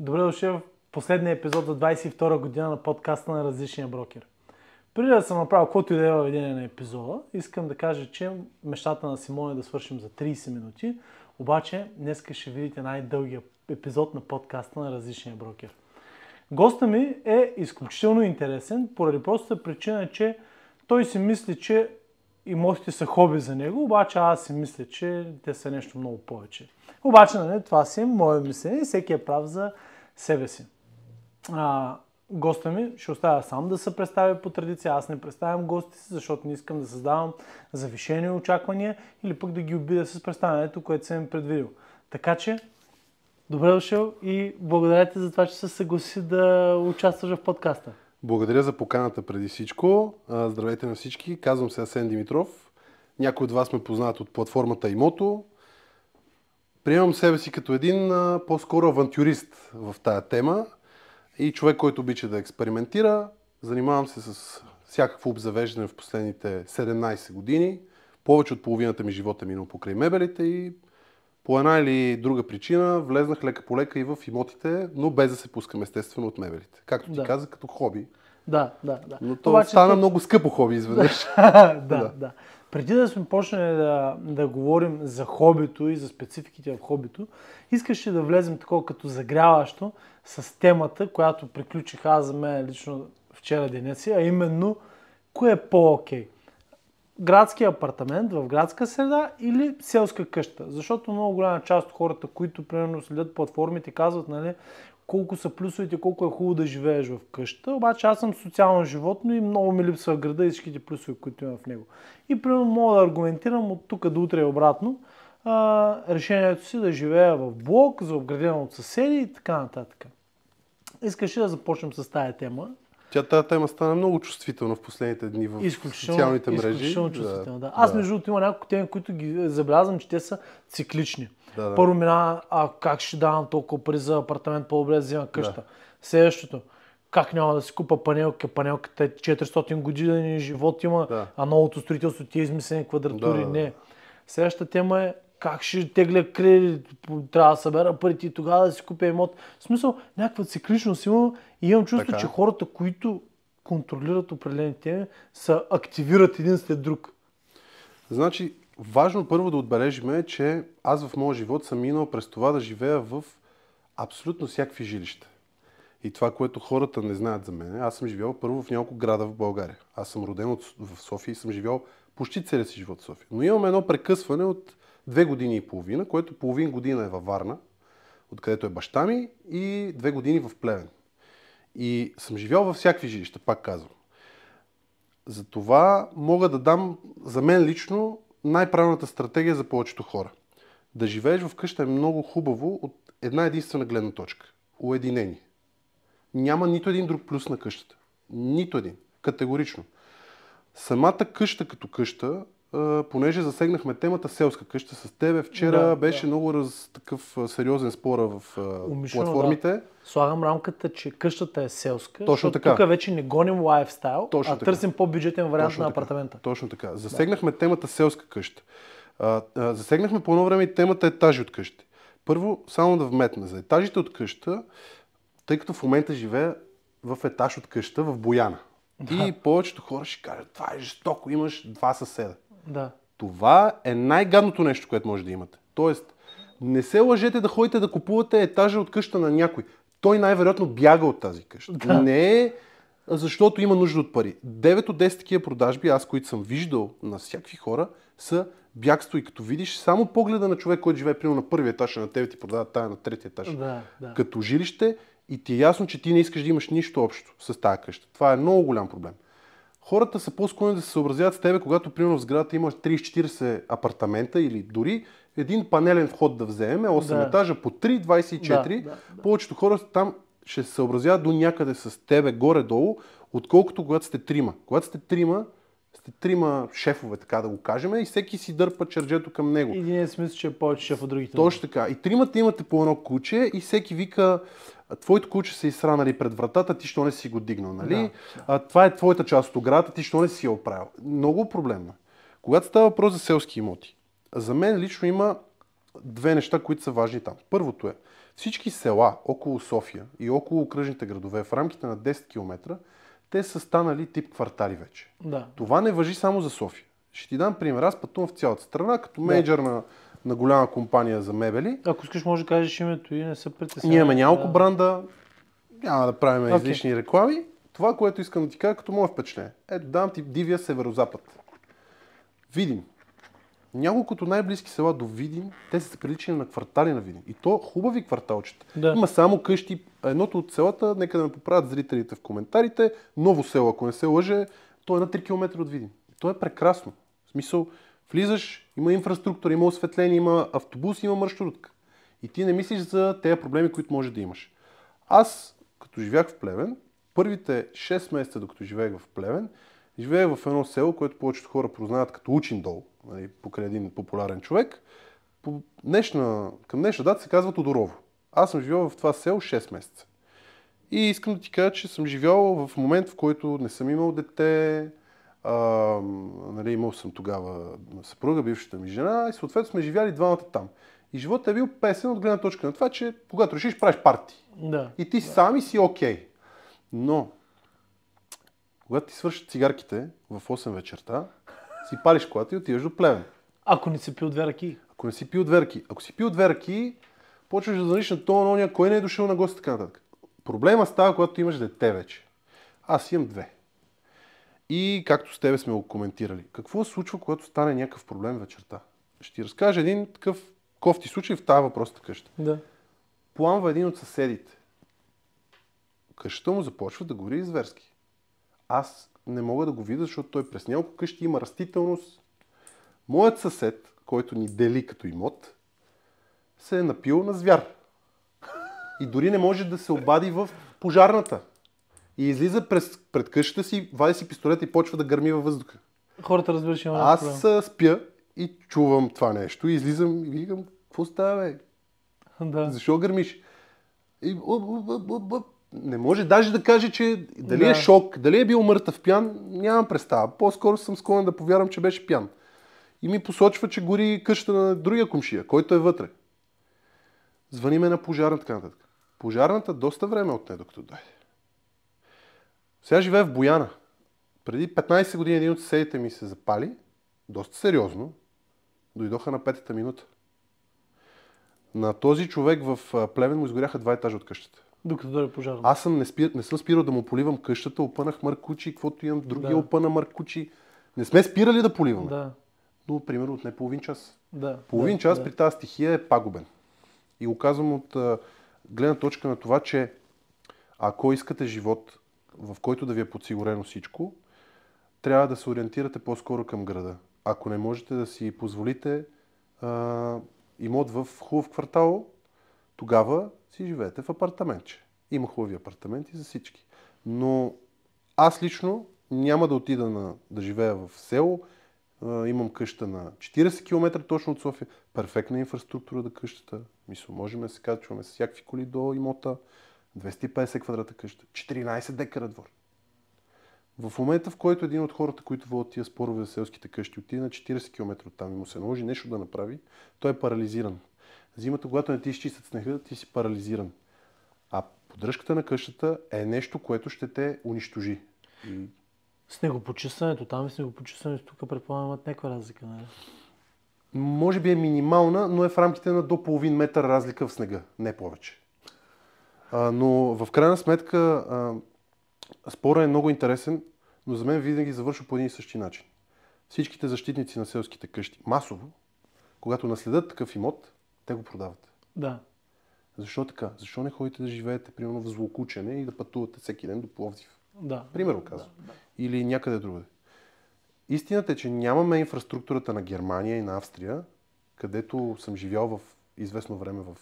Добре дошли в последния епизод за 22 година на подкаста на Различния брокер. Преди да съм направил каквото и да е видение на епизода, искам да кажа, че мечтата на Симон е да свършим за 30 минути, обаче днес ще видите най-дългия епизод на подкаста на Различния брокер. Госта ми е изключително интересен, поради простата причина, че той си мисли, че имотите са хоби за него, обаче аз си мисля, че те са нещо много повече. Обаче, нали, това си е мое мислене и всеки е прав за себе си. А, госта ми ще оставя сам да се представя по традиция. Аз не представям гости си, защото не искам да създавам завишени очаквания или пък да ги обидя с представянето, което съм предвидил. Така че, добре дошъл и благодаря ти за това, че се съгласи да участваш в подкаста. Благодаря за поканата преди всичко. Здравейте на всички. Казвам се Асен Димитров. Някои от вас ме познават от платформата Имото. Приемам себе си като един по-скоро авантюрист в тая тема и човек, който обича да експериментира. Занимавам се с всякакво обзавеждане в последните 17 години. Повече от половината ми живота е минал покрай мебелите и по една или друга причина влезнах лека по лека и в имотите, но без да се пускам естествено от мебелите. Както ти да. каза, като хоби. Да, да, да. Но то Обаче, стана то... много скъпо хоби изведнъж. да, да, да преди да сме почнали да, да говорим за хобито и за спецификите в хобито, искаше да влезем такова като загряващо с темата, която приключих аз за мен лично вчера деня си, а именно кое е по-окей. Градски апартамент в градска среда или селска къща. Защото много голяма част от хората, които примерно следят платформите, казват, нали, колко са плюсовете, колко е хубаво да живееш в къща, обаче аз съм социално животно и много ми липсва града и всичките плюсове, които има в него. И примерно мога да аргументирам от тук до утре и обратно а, решението си да живея в блок, за обградено от съседи и така нататък. Искаш ли да започнем с тая тема. Тя тази тема стана много чувствителна в последните дни в социалните мрежи. Изключително чувствителна, да. да. Аз между другото има няколко теми, които ги забелязвам, че те са циклични. Да, да. Първо мина, а как ще давам толкова пари за апартамент, по-добре да взема къща. Да. Следващото, как няма да си купа панелка? Панелката е 400 години живот има, да. а новото строителство ти е измислени квадратури. Да, да, Не. Следващата тема е как ще тегля кредит, трябва да събера парите и тогава да си купя имот. В смисъл, някаква цикличност има и имам чувство, така. че хората, които контролират определени теми, са активират един след друг. Значи, важно първо да отбележим е, че аз в моя живот съм минал през това да живея в абсолютно всякакви жилища. И това, което хората не знаят за мен, аз съм живял първо в няколко града в България. Аз съм роден от, в София и съм живял почти целия си живот в София. Но имам едно прекъсване от две години и половина, което половин година е във Варна, откъдето е баща ми, и две години в Плевен. И съм живял във всякакви жилища, пак казвам. Затова мога да дам, за мен лично, най-правилната стратегия за повечето хора. Да живееш в къща е много хубаво от една единствена гледна точка. Уединени. Няма нито един друг плюс на къщата. Нито един. Категорично. Самата къща като къща понеже засегнахме темата селска къща с тебе, вчера да, беше да. много раз, такъв сериозен спор в Умишлено, платформите. Да. Слагам рамката, че къщата е селска. Точно така. Тук вече не гоним лайфстайл, Точно а така. търсим по-бюджетен вариант Точно на апартамента. Така. Точно така. Засегнахме да. темата селска къща. А, а, засегнахме по едно време и темата етажи от къщи. Първо, само да вметна, за етажите от къща, тъй като в момента живея в етаж от къща в Бояна. Да. И повечето хора ще кажат, това е жестоко, имаш два съседа. Да. Това е най-гадното нещо, което може да имате. Тоест, не се лъжете да ходите да купувате етажа от къща на някой. Той най-вероятно бяга от тази къща. Да. Не е защото има нужда от пари. 9 от 10 такива продажби, аз които съм виждал на всякакви хора, са бягство и като видиш само погледа на човек, който живее примерно на първия етаж, на тебе ти продава тая на третия етаж. Да, да. Като жилище и ти е ясно, че ти не искаш да имаш нищо общо с тази къща. Това е много голям проблем хората са по-склонни да се съобразяват с тебе, когато примерно в сградата имаш 30-40 апартамента или дори един панелен вход да вземем, 8 е да. етажа по 3, 24. Да, да, Повечето хора там ще се съобразяват до някъде с тебе горе-долу, отколкото когато сте трима. Когато сте трима, сте трима шефове, така да го кажем, и всеки си дърпа чержето към него. Единият смисъл, че е повече шеф от другите. Точно така. И тримата имате по едно куче и всеки вика, твоето куче се изсра нали, пред вратата, ти що не си го дигнал, нали? Да, А, това е твоята част от оградата, ти що не си я оправил. Много проблемно. Когато става въпрос за селски имоти, за мен лично има две неща, които са важни там. Първото е, всички села около София и около окръжните градове в рамките на 10 км, те са станали тип квартали вече. Да. Това не въжи само за София. Ще ти дам пример. Аз пътувам в цялата страна като да. менеджер на на голяма компания за мебели. Ако искаш, може да кажеш името и не се притеснявай. Ние имаме няколко бранда, няма да правим okay. излишни реклами. Това, което искам да ти кажа като мое впечатление. Ето, дам ти Дивия северозапад. Видим. Няколкото най-близки села до Видин, те са приличани на квартали на Видин. И то хубави кварталчета. Да. Има само къщи. Едното от селата, нека да ме поправят зрителите в коментарите, ново село, ако не се лъже, то е на 3 км от Видин. То е прекрасно. В смисъл, влизаш, има инфраструктура, има осветление, има автобус, има маршрутка. И ти не мислиш за тези проблеми, които може да имаш. Аз, като живях в Плевен, първите 6 месеца, докато живеех в Плевен, живеех в едно село, което повечето хора познават като Учин дол, нали, покрай един популярен човек. По днешна, към днешна дата се казва Тодорово. Аз съм живял в това село 6 месеца. И искам да ти кажа, че съм живял в момент, в който не съм имал дете, а, нали, имал съм тогава съпруга, бившата ми жена и съответно сме живяли двамата там. И животът е бил песен от гледна точка на това, че когато решиш, правиш парти. Да. И ти да. сам и си окей. Okay. Но, когато ти свършат цигарките в 8 вечерта, си палиш колата и отиваш до плевен. Ако не си пил две ръки. Ако не си пил две ръки. Ако си пил две ръки, почваш да звъниш на то, на оня, кой не е дошъл на гост и така нататък. Проблема става, когато имаш дете вече. Аз имам две. И както с тебе сме го коментирали, какво се случва, когато стане някакъв проблем вечерта? Ще ти разкажа един такъв кофти случай в тази въпросната къща. Да. Пламва един от съседите. Къщата му започва да гори зверски. Аз не мога да го видя, защото той през няколко къщи има растителност. Моят съсед, който ни дели като имот, се е напил на звяр. И дори не може да се обади в пожарната и излиза през, пред къщата си, вади си пистолет и почва да гърми във въздуха. Хората разбираш има Аз проблем. спя и чувам това нещо и излизам и викам, какво става, бе? Да. Защо гърмиш? И, оп, оп, оп, оп, не може даже да каже, че дали е да. е шок, дали е бил мъртъв пян, нямам представа. По-скоро съм склонен да повярвам, че беше пян. И ми посочва, че гори къщата на другия комшия, който е вътре. Звъни ме на пожарната, така нататък. Пожарната доста време отне, докато дойде. Сега живея в Бояна. Преди 15 години един от съседите ми се запали, доста сериозно, дойдоха на петата минута. На този човек в Плевен му изгоряха два етажа от къщата. Докато дойде пожар. Аз съм не, спир, не съм спирал да му поливам къщата, опънах мъркучи, каквото имам, другия да. опъна мъркучи. Не сме спирали да поливаме. Да. Но, примерно, от не половин час. Да. Половин да, час да. при тази стихия е пагубен. И го казвам от гледна точка на това, че ако искате живот, в който да ви е подсигурено всичко, трябва да се ориентирате по-скоро към града. Ако не можете да си позволите а, имот в хубав квартал, тогава си живеете в апартаментче. Има хубави апартаменти за всички. Но аз лично няма да отида на, да живея в село. А, имам къща на 40 км точно от София. Перфектна инфраструктура да къщата. Мисля, можем да се качваме с всякакви коли до имота. 250 квадрата къща, 14 декара двор. В момента, в който един от хората, които водят тия спорове за селските къщи, отиде на 40 км от там и му се наложи нещо да направи, той е парализиран. Зимата, когато не ти изчистят снега, ти си парализиран. А поддръжката на къщата е нещо, което ще те унищожи. Снегопочистването там и е снегопочистването тук предполагам имат някаква разлика, нали? Може би е минимална, но е в рамките на до половин метър разлика в снега, не повече. А, но в крайна сметка а, спора е много интересен, но за мен винаги завършва по един и същи начин. Всичките защитници на селските къщи, масово, когато наследят такъв имот, те го продават. Да. Защо така? Защо не ходите да живеете, примерно, в злокучене и да пътувате всеки ден до Пловдив? Да. Примерно казвам. Да, да. Или някъде другаде. Истината е, че нямаме инфраструктурата на Германия и на Австрия, където съм живял в известно време в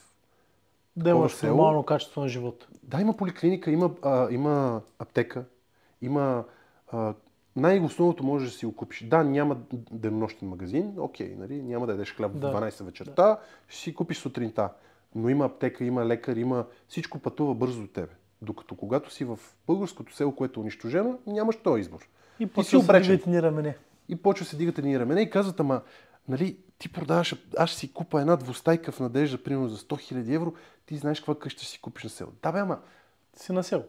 да имаш нормално качество на живота. Да, има поликлиника, има, а, има аптека, има а, най-основното можеш да си го купиш. Да, няма денонощен магазин, окей, нали, няма да ядеш хляб в да. 12 вечерта, да. ще си купиш сутринта. Но има аптека, има лекар, има... Всичко пътува бързо до тебе. Докато когато си в българското село, което е унищожено, нямаш този избор. И почва се дигат ни рамене. И почва се дигат ни рамене и казват, ама, нали, ти продаваш, аз си купа една двустайка в надежда, примерно за 100 000 евро, ти знаеш каква къща ще си купиш на село? Да бе, ама си на село.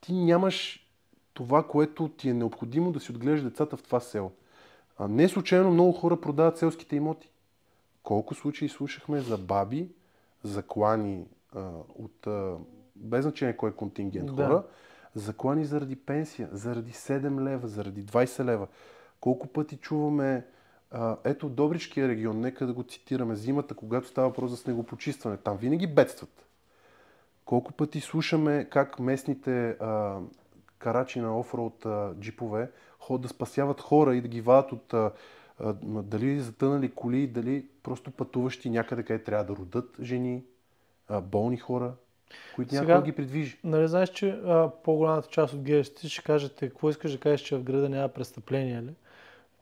Ти нямаш това, което ти е необходимо да си отглеждаш децата в това село. А не случайно много хора продават селските имоти. Колко случаи слушахме за баби, заклани а, от, а, без значение кой е контингент да. хора, заклани заради пенсия, заради 7 лева, заради 20 лева. Колко пъти чуваме а, ето Добричкия регион, нека да го цитираме, зимата, когато става въпрос за снегопочистване, там винаги бедстват. Колко пъти слушаме как местните а, карачи на офроуд джипове ход да спасяват хора и да ги вадат от а, дали затънали коли, дали просто пътуващи някъде, къде трябва да родат жени, а, болни хора, които някой ги предвижи? Нали знаеш, че а, по-голямата част от гейстите ще кажете, какво искаш да кажеш, че в града няма престъпление ли?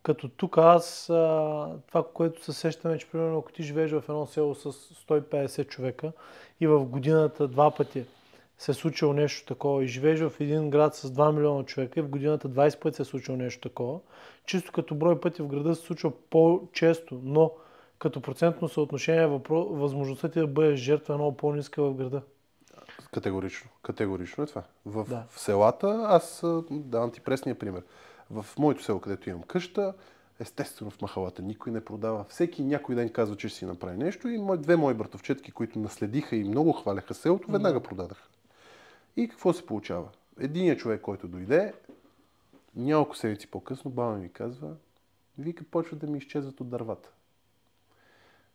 Като тук аз, а, това, което се сещаме, че примерно ако ти живееш в едно село с 150 човека и в годината два пъти се е случило нещо такова и живееш в един град с 2 милиона човека и в годината 20 пъти се е случило нещо такова, чисто като брой пъти в града се случва по-често, но като процентно съотношение възможността ти да бъдеш жертва е много по-ниска в града. Категорично. Категорично е това. В, да. в селата, аз давам ти пресния пример. В моето село, където имам къща, естествено в махалата никой не продава. Всеки някой ден казва, че ще си направи нещо и две мои братовчетки, които наследиха и много хваляха селото, веднага продадаха. И какво се получава? Единият човек, който дойде, няколко седмици по-късно, баба ми казва, вика, почва да ми изчезват от дървата.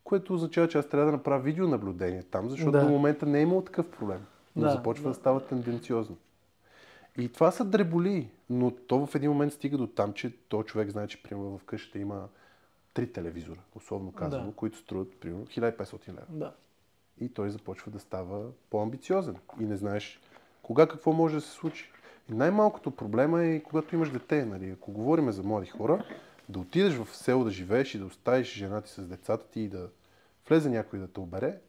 Което означава, че аз трябва да направя видеонаблюдение там, защото да. до момента не е имало такъв проблем. Но да, започва да. да става тенденциозно. И това са дреболии. Но то в един момент стига до там, че то човек знае, че примерно в къщата има три телевизора, условно казано, да. които струват примерно 1500 лева. Да. И той започва да става по-амбициозен. И не знаеш кога какво може да се случи. И най-малкото проблема е когато имаш дете. Нали? Ако говорим за млади хора, да отидеш в село да живееш и да оставиш жена ти с децата ти и да влезе някой да те обере.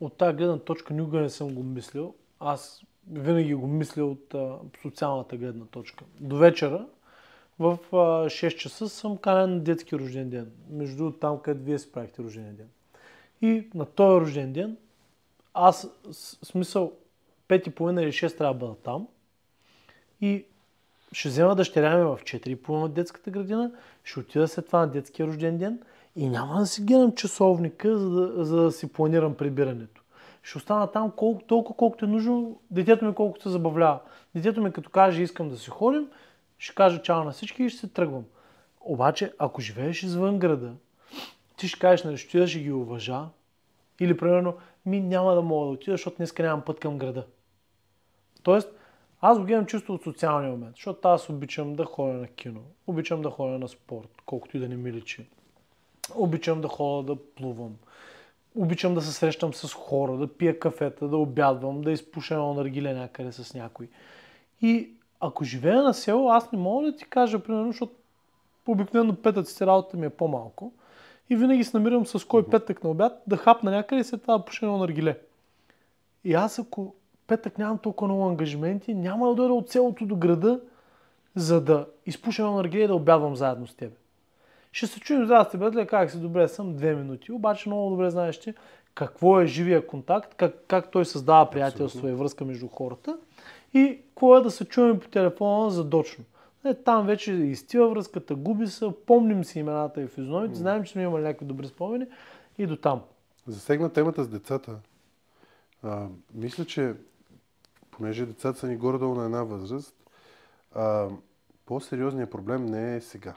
От тази гледна точка никога не съм го мислил, аз винаги го мисля от а, социалната гледна точка. До вечера в а, 6 часа съм канен на детски рожден ден, между там, където вие справихте рожден ден. И на този рожден ден, аз 5 и половина или 6 трябва да бъда там и ще взема дъщеря ми в и от детската градина, ще отида след това на детския рожден ден и няма да си гледам часовника, за да, за да си планирам прибирането ще остана там колко, толкова колкото е нужно, детето ми колкото се забавлява. Детето ми като каже искам да си ходим, ще кажа чао на всички и ще се тръгвам. Обаче, ако живееш извън града, ти ще кажеш на нали, ще ще ги уважа. Или примерно, ми няма да мога да отида, защото днес нямам път към града. Тоест, аз го имам чувство от социалния момент, защото аз обичам да ходя на кино, обичам да ходя на спорт, колкото и да не ми личи. Обичам да ходя да плувам, обичам да се срещам с хора, да пия кафета, да обядвам, да изпуша едно наргиле някъде с някой. И ако живея на село, аз не мога да ти кажа, примерно, защото обикновено петъците работа ми е по-малко. И винаги се намирам с кой петък на обяд да хапна някъде и след това да пуша едно наргиле. И аз ако петък нямам толкова много ангажименти, няма да дойда от селото до града, за да изпуша едно наргиле и да обядвам заедно с тебе. Ще се чуем за ти братле, как си, добре съм, две минути. Обаче много добре знаеш ти какво е живия контакт, как, как той създава приятелство Абсолютно. и връзка между хората и какво е да се чуем по телефона задочно. Е, там вече изтива връзката, губи се, помним си имената и физиономите, mm. знаем, че сме имали някакви добри спомени и до там. Засегна темата с децата. А, мисля, че понеже децата са ни горе-долу на една възраст, а, по-сериозният проблем не е сега.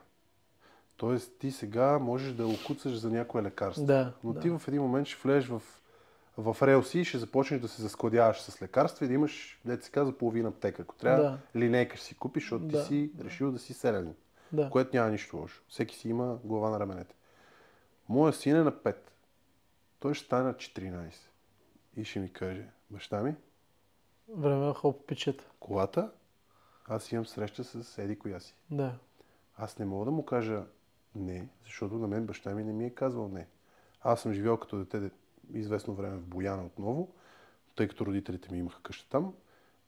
Тоест ти сега можеш да окуцаш за някое лекарство. Да, но да. ти в един момент ще влезеш в, в релси и ще започнеш да се заскладяваш с лекарства и да имаш, да ти казва, половина аптека. Ако трябва, да. линейка ще си купиш, защото да, ти си да. решил да си селен. Да. Което няма нищо лошо. Всеки си има глава на раменете. Моя син е на 5. Той ще стане на 14. И ще ми каже, баща ми, Време да хоп пичета. Колата, аз имам среща с Еди Кояси. си. Да. Аз не мога да му кажа, не, защото на мен баща ми не ми е казвал не. Аз съм живял като дете известно време в Бояна отново, тъй като родителите ми имаха къща там.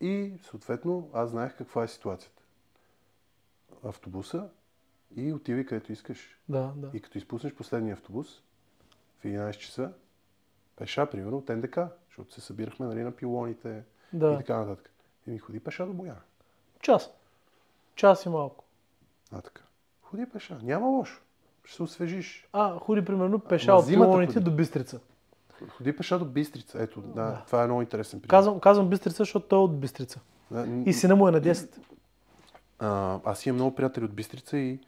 И съответно аз знаех каква е ситуацията. Автобуса и отивай където искаш. Да, да. И като изпуснеш последния автобус в 11 часа, пеша, примерно, от НДК, защото се събирахме нали, на пилоните да. и така нататък. И ми ходи пеша до Бояна. Час. Час и малко. А така. Ходи пеша, няма лошо. Ще се освежиш. А, ходи примерно пеша а, от Пилоните до Бистрица. Ходи пеша до Бистрица. Ето, да, да. това е много интересен пример. Казвам, казвам Бистрица, защото той е от Бистрица. Да, и сина му е на 10. А, аз имам много приятели от Бистрица и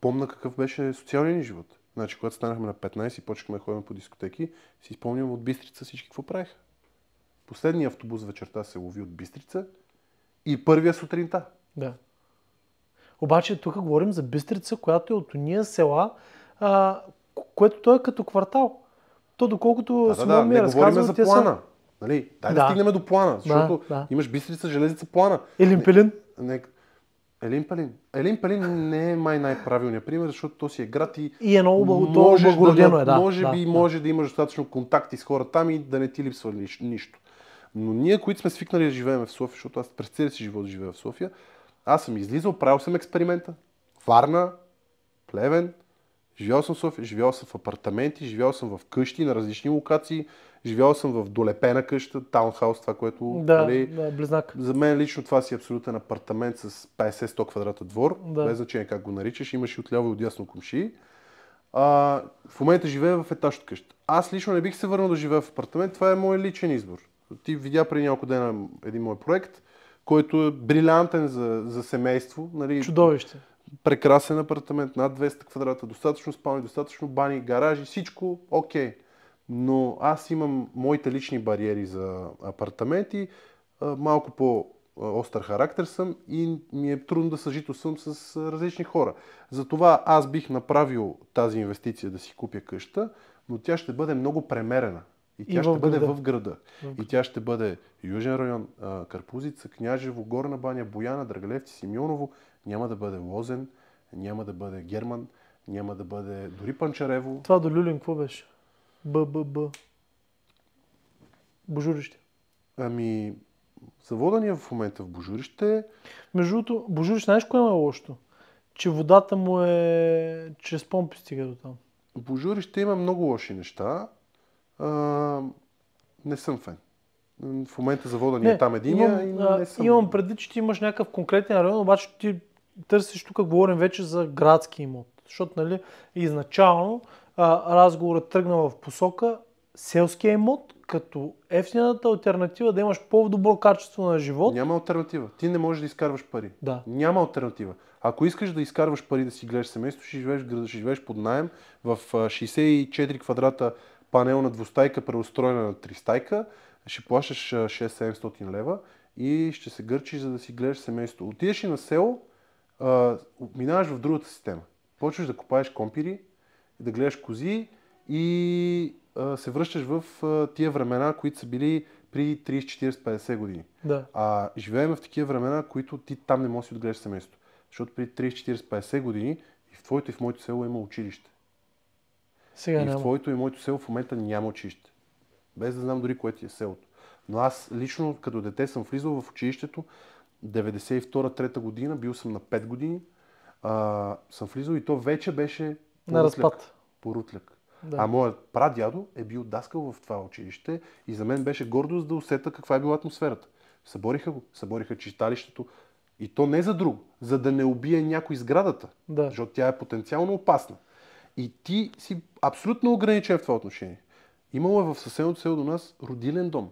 помна какъв беше социалният ни живот. Значи, когато станахме на 15 и почнахме да ходим по дискотеки, си спомням от Бистрица всички какво правиха. Последният автобус вечерта се лови от Бистрица и първия сутринта. Да. Обаче тук говорим за Бистрица, която е от уния села, а, което той е като квартал. То доколкото да, Симон да, ми е разказал, за плана. Са... Нали? Дай да, да стигнем до плана, защото да, да. имаш Бистрица, Железица, плана. Елин Пелин. Не, не, Елин Пелин. Елин Пелин не е май най-правилният пример, защото то си е град и, и е много благородено. Да, е, да, може да, би да. може да имаш достатъчно контакти с хора там и да не ти липсва нищо. Но ние, които сме свикнали да живеем в София, защото аз през целия си живот живея в София, аз съм излизал, правил съм експеримента. Варна, Плевен, живял съм, в, живял съм в апартаменти, живял съм в къщи на различни локации, живял съм в долепена къща, таунхаус, това, което... Да, нали, да, близнак. За мен лично това си е абсолютен апартамент с 50-100 квадрата двор, да. без значение как го наричаш, имаш и отляво и ясно комши. А, в момента живея в етаж от къща. Аз лично не бих се върнал да живея в апартамент, това е мой личен избор. Ти видя преди няколко дена един мой проект, който е брилянтен за, за семейство. Нали, Чудовище. Прекрасен апартамент, над 200 квадрата, достатъчно спални, достатъчно бани, гаражи, всичко окей. Okay. Но аз имам моите лични бариери за апартаменти, малко по остър характер съм и ми е трудно да съжителствам с различни хора. Затова аз бих направил тази инвестиция да си купя къща, но тя ще бъде много премерена. И тя и ще бъде града. в града. И тя ще бъде Южен район, Карпузица, Княжево, Горна баня, Бояна, Драгалевци, Симеоново. Няма да бъде Лозен, няма да бъде Герман, няма да бъде дори Панчарево. Това до Люлин какво беше? Б-б-б. Божурище. Ами, завода ни е в момента в Божурище. Между другото, Божурище, знаеш кое е лошо, Че водата му е чрез помпи стига до там. Божурище има много лоши неща а, не съм фен. В момента завода ни е там един. Имам, и не съм... имам предвид, че ти имаш някакъв конкретен район, обаче ти търсиш тук, говорим вече за градски имот. Защото нали, изначално а, разговорът тръгна в посока селския имот като ефтината альтернатива да имаш по-добро качество на живот. Няма альтернатива. Ти не можеш да изкарваш пари. Да. Няма альтернатива. Ако искаш да изкарваш пари да си гледаш семейство, ще живееш града, ще живееш под найем в 64 квадрата Панел на двустайка, преустроена на тристайка, ще плащаш 6-700 лева и ще се гърчиш, за да си гледаш семейството. Отидеш и на село, а, минаваш в другата система. Почваш да купаеш компири, да гледаш кози и а, се връщаш в а, тия времена, които са били при 30, 40, 50 години. Да. А живеем в такива времена, които ти там не можеш да гледаш отгледаш семейството. Защото при 30, 40, 50 години и в твоето и в моето село има училище. Сега и няма. в твоето и моето село в момента няма училище. Без да знам дори кое ти е селото. Но аз лично като дете съм влизал в училището 92-3 година, бил съм на 5 години, а, съм влизал и то вече беше на разпад. Порутляк. Да. А моят прадядо е бил даскал в това училище и за мен беше гордост да усета каква е била атмосферата. Събориха го, събориха читалището. И то не за друго, за да не убие някой сградата, да. защото тя е потенциално опасна. И ти си абсолютно ограничен в това отношение. Имало е в съседното село до нас родилен дом.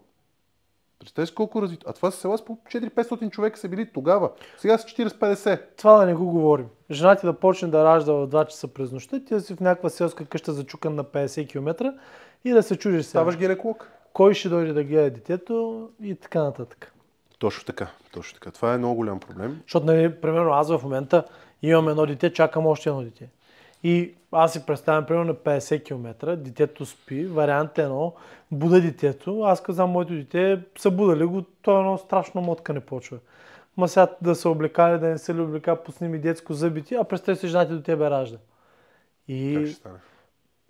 си колко развито. А това са села с по 4-500 човека са били тогава. Сега са 40-50. Това да не го говорим. Жена ти да почне да ражда в 2 часа през нощта, ти да си в някаква селска къща зачукан на 50 км и да се чудиш сега. Ставаш гинеколог. Кой ще дойде да гледа детето и така нататък. Точно така, точно така. Това е много голям проблем. Защото, нали, примерно аз в момента имам едно дете, чакам още едно дете. И аз си представям, примерно на 50 км, детето спи, вариант едно, буда детето, аз казвам моето дете, събуда ли го, то е едно страшно мотка не почва. Ма сега да се облекали, да не се ли облека, пусни ми детско зъбите, а представи се, жената до тебе ражда. И... Как ще стане?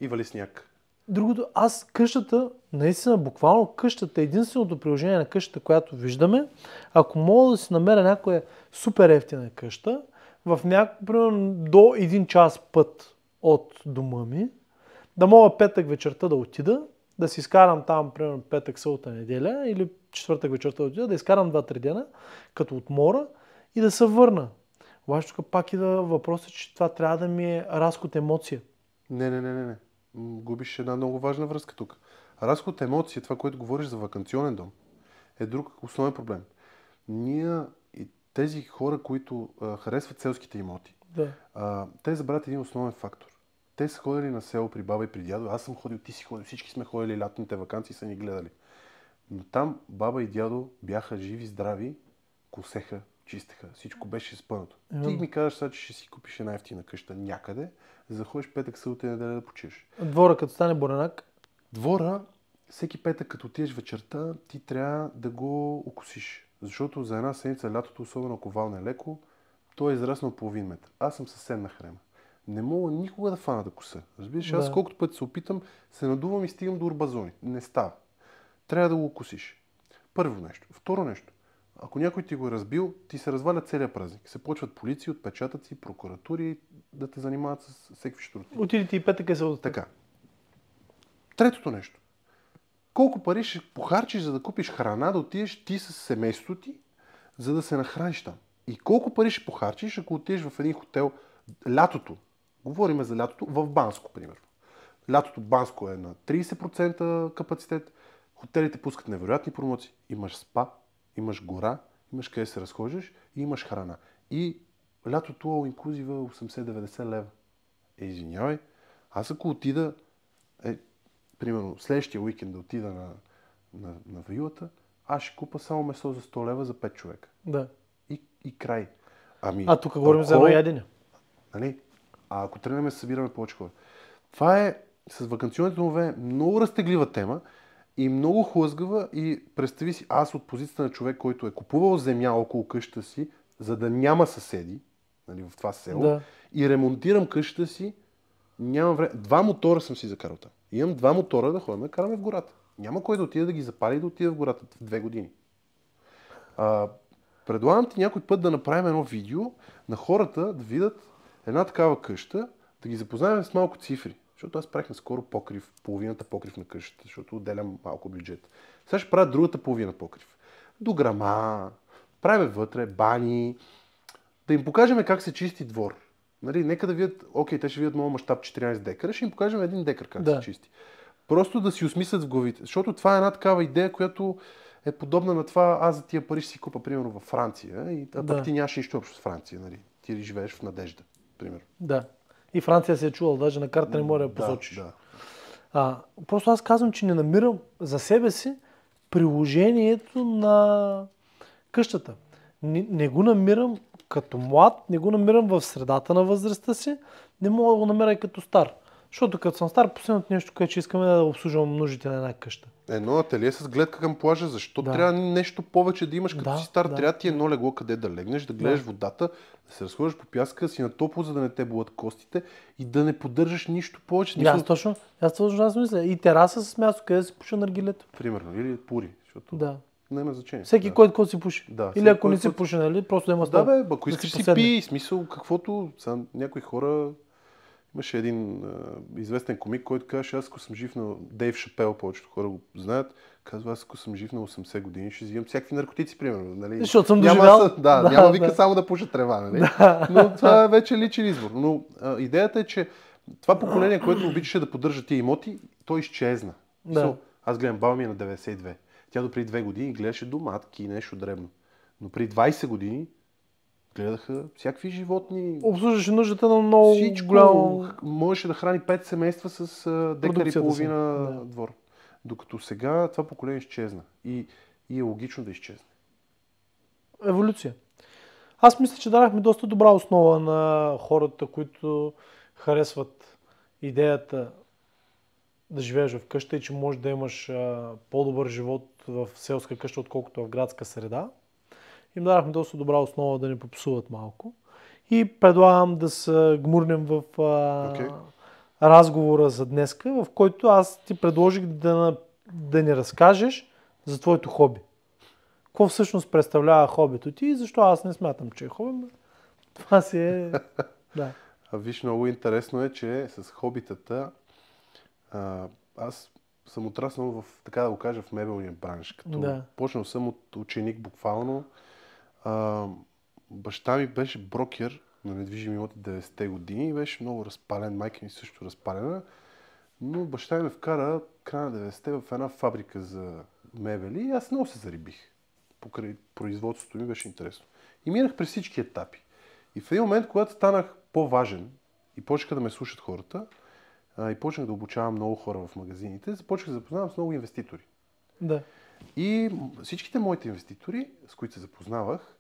И вали сняг. Другото, аз къщата, наистина буквално къщата, единственото приложение на къщата, която виждаме, ако мога да си намеря някоя супер ефтина къща, в някакъв, примерно, до един час път от дома ми, да мога петък вечерта да отида, да си изкарам там, примерно, петък, сълта, неделя или четвъртък вечерта да отида, да изкарам два-три дена, като отмора и да се върна. Обаче тук пак идва въпросът, че това трябва да ми е разход емоция. Не, не, не, не, не. Губиш една много важна връзка тук. Разход емоция, това, което говориш за вакансионен дом, е друг основен проблем. Ние тези хора, които а, харесват селските имоти, да. а, те забравят един основен фактор. Те са ходили на село при баба и при дядо. Аз съм ходил, ти си ходил, всички сме ходили лятните вакансии са ни гледали. Но там баба и дядо бяха живи, здрави, косеха, чистеха. Всичко беше спънато. Ти ми кажеш сега, че ще си купиш една ефтина къща някъде, за да ходиш петък, събота и неделя да почиш. Двора, като стане буренак? Двора, всеки петък, като отидеш вечерта, ти трябва да го окусиш защото за една седмица лятото, особено ако е леко, то е израснал половин метър. Аз съм съвсем на хрема. Не мога никога да фана да коса. Разбираш, да. аз колкото пъти се опитам, се надувам и стигам до урбазони. Не става. Трябва да го косиш. Първо нещо. Второ нещо. Ако някой ти го е разбил, ти се разваля целият празник. Се почват полиции, отпечатъци, прокуратури да те занимават с всеки щурти. Отиди ти и петък е за Така. Третото нещо. Колко пари ще похарчиш, за да купиш храна, да отидеш ти с семейството ти, за да се нахраниш там? И колко пари ще похарчиш, ако отидеш в един хотел лятото? Говориме за лятото в Банско, примерно. Лятото Банско е на 30% капацитет, хотелите пускат невероятни промоции. Имаш спа, имаш гора, имаш къде се разхождаш и имаш храна. И лятото all inclusive 80-90 е лева. Е, извинявай, аз ако отида, е, примерно, следващия уикенд да отида на, на, на вилата, аз ще купа само месо за 100 лева за 5 човека. Да. И, и край. Ами, а тук говорим за едно ядене. Нали? А ако тръгнем да събираме повече хора. Това е с вакансионните домове много разтеглива тема и много хлъзгава и представи си аз от позицията на човек, който е купувал земя около къщата си, за да няма съседи нали, в това село да. и ремонтирам къщата си, нямам време. Два мотора съм си закарал там. Имам два мотора да ходим да караме в гората. Няма кой да отиде да ги запали и да отиде в гората в две години. А, предлагам ти някой път да направим едно видео на хората да видят една такава къща, да ги запознаем с малко цифри. Защото аз правих наскоро покрив, половината покрив на къщата, защото отделям малко бюджет. Сега ще правя другата половина покрив. До грама, правя вътре бани, да им покажем как се чисти двор. Нали, нека да видят, окей, те ще видят моят мащаб 14 декара, ще им покажем един декар как да. се чисти. Просто да си осмислят в главите, защото това е една такава идея, която е подобна на това, аз за тия пари ще си купа, примерно, във Франция, и, а да. пък ти нямаш нищо общо с Франция, нали? Ти живееш в надежда, примерно. Да. И Франция се е чувал, даже на карта не може да, да посочиш. Да. А, просто аз казвам, че не намирам за себе си приложението на къщата не, не го намирам като млад, не го намирам в средата на възрастта си, не мога да го намеря и като стар. Защото като съм стар, последното нещо, което че искаме е да обслужвам нуждите на една къща. Едно ателие с гледка към плажа, защо да. трябва нещо повече да имаш като да, си стар? Да. Трябва ти едно легло къде да легнеш, да гледаш да. водата, да се разхождаш по пяска, си на топло, за да не те болят костите и да не поддържаш нищо повече. Нищо... Аз точно, аз точно аз мисля. И тераса с място, къде да си пуша на Примерно, или пури. Защото... Да има значение. Всеки, да. който си пуши. Да, Или ако не си който... пуши, нали, просто има стол. Да, бе, ако искаш да си, си пи, смисъл, каквото, Са, някои хора, имаше един а, известен комик, който каже, аз ако съм жив на Дейв Шапел, повечето хора го знаят, казва, аз ако съм жив на 80 години, ще взимам всякакви наркотици, примерно. Нали? Защото съм няма, доживял. Да, да, няма вика да. само да пуша трева, нали? Да. Но това е вече личен избор. Но а, идеята е, че това поколение, което обичаше да поддържа тия имоти, то изчезна. Да. So, аз гледам баба ми е на 92. Тя до преди две години гледаше доматки и нещо древно. Но при 20 години гледаха всякакви животни. Обслужваше нуждата на много Всичко, голямо... Можеше да храни 5 семейства с декари и половина да. двор. Докато сега това поколение изчезна. И, и е логично да изчезне. Еволюция. Аз мисля, че дадахме доста добра основа на хората, които харесват идеята да живееш в къща и че можеш да имаш по-добър живот в селска къща, отколкото в градска среда. Им дадахме доста добра основа да ни попсуват малко. И предлагам да се гмурнем в а, okay. разговора за днеска, в който аз ти предложих да, да ни разкажеш за твоето хоби. Какво всъщност представлява хобито ти и защо аз не смятам, че е хоби. Но... Това си е... да. А виж, много интересно е, че с хобитата а, аз съм отраснал в, така да го кажа, в мебелния бранш. Като да. почнал съм от ученик буквално. А, баща ми беше брокер на недвижими имоти 90-те години. Беше много разпален, майка ми също разпалена. Но баща ми вкара края на 90-те в една фабрика за мебели и аз много се зарибих. Покрай производството ми беше интересно. И минах през всички етапи. И в един момент, когато станах по-важен и почеха да ме слушат хората, а, и почнах да обучавам много хора в магазините, започнах да запознавам с много инвеститори. Да. И всичките моите инвеститори, с които се запознавах,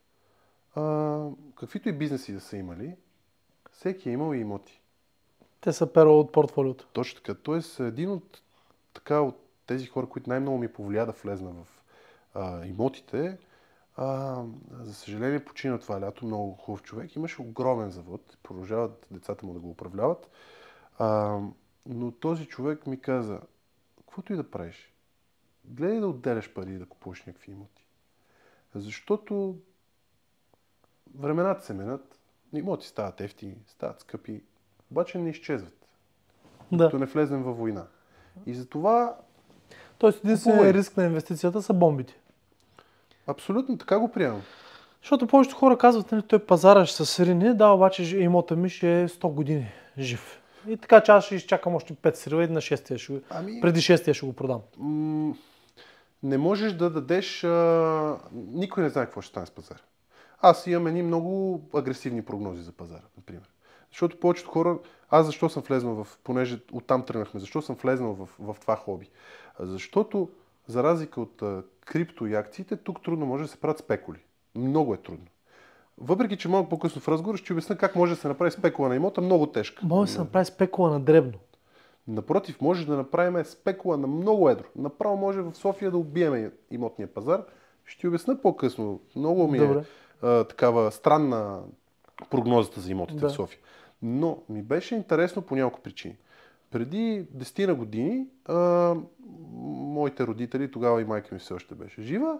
а, каквито и бизнеси да са имали, всеки е имал и имоти. Те са перо от портфолиото. Точно така. Тоест, един от, така, от тези хора, които най-много ми повлия да влезна в а, имотите, а, за съжаление почина това лято, много хубав човек. Имаше огромен завод, продължават децата му да го управляват. А, но този човек ми каза, каквото и да правиш, гледай да отделяш пари да купуваш някакви имоти. Защото времената се менят, имоти стават ефти, стават скъпи, обаче не изчезват. Да. Като не влезем във война. И затова... Тоест единственият риск на инвестицията са бомбите. Абсолютно, така го приемам. Защото повечето хора казват, нали, той пазара ще се срине, да, обаче имота ми ще е 100 години жив. И така че аз ще изчакам още 5 срива и на 6 ще, ами... преди 6 ще го продам. М- не можеш да дадеш... А... Никой не знае какво ще стане с пазара. Аз имам едни много агресивни прогнози за пазара, например. Защото повечето хора, аз защо съм влезнал в, понеже оттам тръгнахме, защо съм влезнал в, в това хоби? Защото за разлика от а, крипто и акциите, тук трудно може да се правят спекули. Много е трудно. Въпреки, че малко по-късно в разговор ще обясня как може да се направи спекула на имота много тежка. Може да се направи спекула на дребно. Напротив, може да направим спекула на много едро. Направо може в София да убиеме имотния пазар. Ще обясна по-късно. Много ми е, Добре. е а, такава странна прогнозата за имотите да. в София. Но ми беше интересно по няколко причини. Преди 10 години а, моите родители, тогава и майка ми все още беше жива,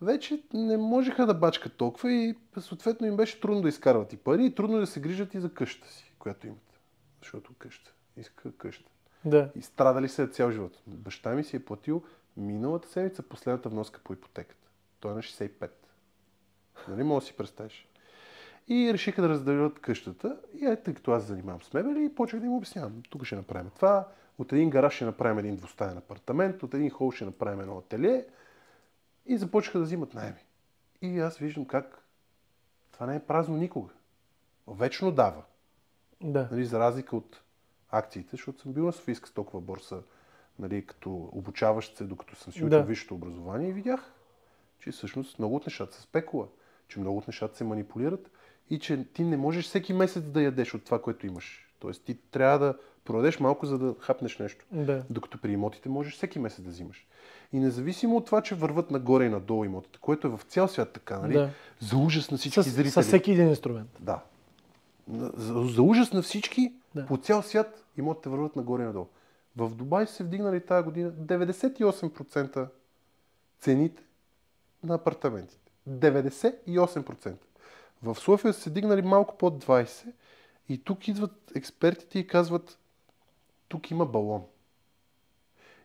вече не можеха да бачкат толкова и съответно им беше трудно да изкарват и пари, и трудно да се грижат и за къщата си, която имат. Защото къща. Иска къща. Да. И страдали се цял живот. Баща ми си е платил миналата седмица последната вноска по ипотеката. Той е на 65. Нали мога да си представиш? И решиха да разделят къщата. И е, тъй като аз занимавам с мебели и почнах да им обяснявам. Тук ще направим това, от един гараж ще направим един двустаен апартамент, от един хол ще направим едно ателие, и започнаха да взимат найми. И аз виждам как това не е празно никога. Вечно дава. Да. Нали, за разлика от акциите, защото съм бил на Софийска стокова борса, нали, като обучаващ се, докато съм си учил да. висшето образование и видях, че всъщност много от нещата се спекула, че много от нещата се манипулират и че ти не можеш всеки месец да ядеш от това, което имаш. Тоест ти трябва да продадеш малко, за да хапнеш нещо. Да. Докато при имотите можеш всеки месец да взимаш. И независимо от това, че върват нагоре и надолу имотите, което е в цял свят така, нали? Да. За ужас на всички с, зрители. С всеки един инструмент. Да. За, за ужас на всички, да. по цял свят имотите върват нагоре и надолу. В Дубай се вдигнали тази година 98% цените на апартаментите. 98%. В София са се дигнали малко под 20%. И тук идват експертите и казват, тук има балон.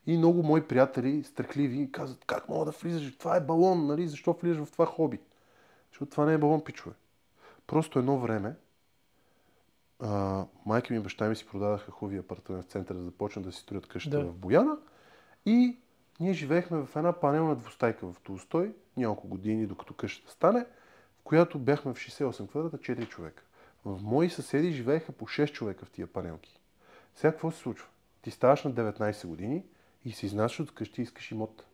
И много мои приятели, страхливи, казват, как мога да влизаш? Това е балон, нали? Защо влизаш в това хоби? Защото това не е балон, пичове. Просто едно време, а, майка ми и баща ми си продадаха хубави апартамент в центъра, за да почнат да си строят къщата да. в Бояна. И ние живеехме в една панелна двустайка в Толстой, няколко години, докато къщата стане, в която бяхме в 68 квадрата 4 човека. В мои съседи живееха по 6 човека в тия панелки. Сега какво се случва? Ти ставаш на 19 години и си изнасяш от къщи и искаш имот.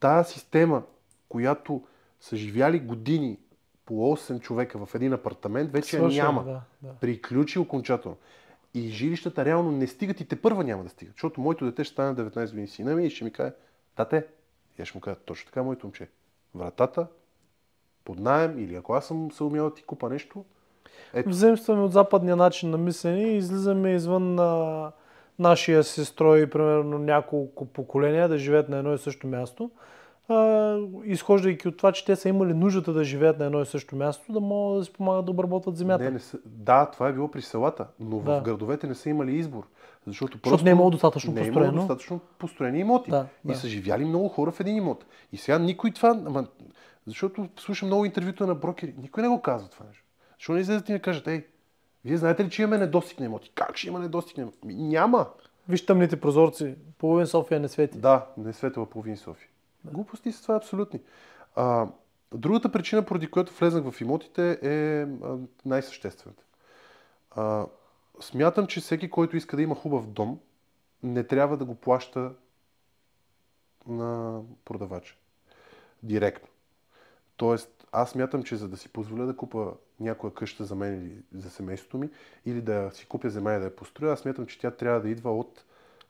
Тая система, която са живяли години по 8 човека в един апартамент, вече Слушам, няма. Да, да. Приключи окончателно. И жилищата реално не стигат и те първа няма да стигат. Защото моето дете ще стане 19 години сина ми и ще ми каже, тате, и аз ще му кажа, точно така, моето момче. Вратата, под найем или ако аз съм се умял да ти купа нещо, ето. Вземстваме от западния начин на мислене и излизаме извън на нашия си строй, примерно няколко поколения да живеят на едно и също място. А, изхождайки от това, че те са имали нуждата да живеят на едно и също място, да могат да си помагат да обработват земята. Не, не са, да, това е било при селата, но да. в градовете не са имали избор. Защото, просто защото не е имало достатъчно не е имало достатъчно построени имоти. Да, да. И са живяли много хора в един имот. И сега никой това... Ама, защото слушам много интервюта на брокери. Никой не го казва това нещо. Що не излезат и не кажат, ей, вие знаете ли, че имаме недостиг на имоти? Как ще има недостиг на имоти? Няма. Виж тъмните прозорци. Половин София не свети. Да, не светила половин София. Да. Глупости са това абсолютни. А, другата причина, поради която влезнах в имотите, е най-съществената. А, смятам, че всеки, който иска да има хубав дом, не трябва да го плаща на продавача. Директно. Тоест, аз мятам, че за да си позволя да купа някоя къща за мен или за семейството ми, или да си купя земя и да я построя, аз мятам, че тя трябва да идва от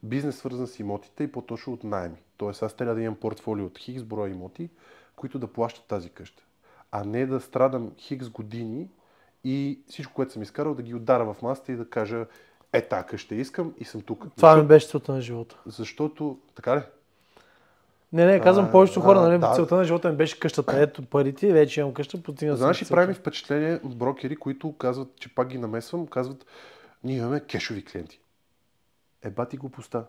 бизнес, свързан с имотите и по-точно от найми. Тоест аз трябва да имам портфолио от хикс броя имоти, които да плащат тази къща. А не да страдам хикс години и всичко, което съм изкарал, да ги удара в масата и да кажа е, така ще искам и съм тук. Това ми беше целта на живота. Защото, така ли? Не, не, казвам повечето хора, нали, да. целта на живота ми е беше къщата. Ето парите, вече имам къща, постигна съм Знаеш, прави ми впечатление от брокери, които казват, че пак ги намесвам, казват, ние имаме кешови клиенти. Еба ти глупостта.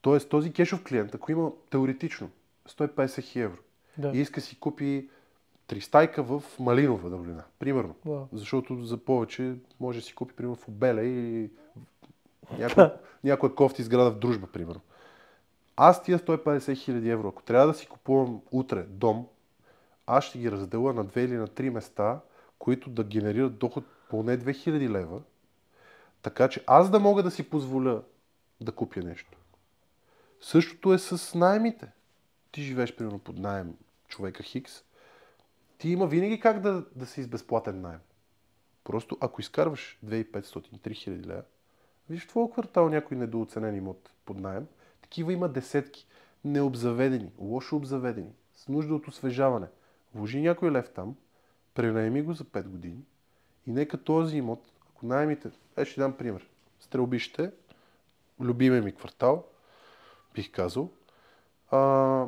Тоест, този кешов клиент, ако има теоретично 150 хи евро да. и иска си купи три стайка в Малинова долина. примерно. Да. Защото за повече може да си купи, примерно, в Обеля или някоя, някоя кофти изграда в дружба, примерно аз тия 150 хиляди евро, ако трябва да си купувам утре дом, аз ще ги разделя на две или на три места, които да генерират доход поне 2000 лева, така че аз да мога да си позволя да купя нещо. Същото е с найемите. Ти живееш примерно под найем човека Хикс, ти има винаги как да, да си безплатен найем. Просто ако изкарваш 2500-3000 лева, виж в твоя квартал някой недооценен имот под найем – такива има десетки. Необзаведени, лошо обзаведени, с нужда от освежаване. Вложи някой лев там, пренайми го за 5 години и нека този имот, ако найемите, е, ще дам пример. Стрелбище, любиме ми квартал, бих казал, а,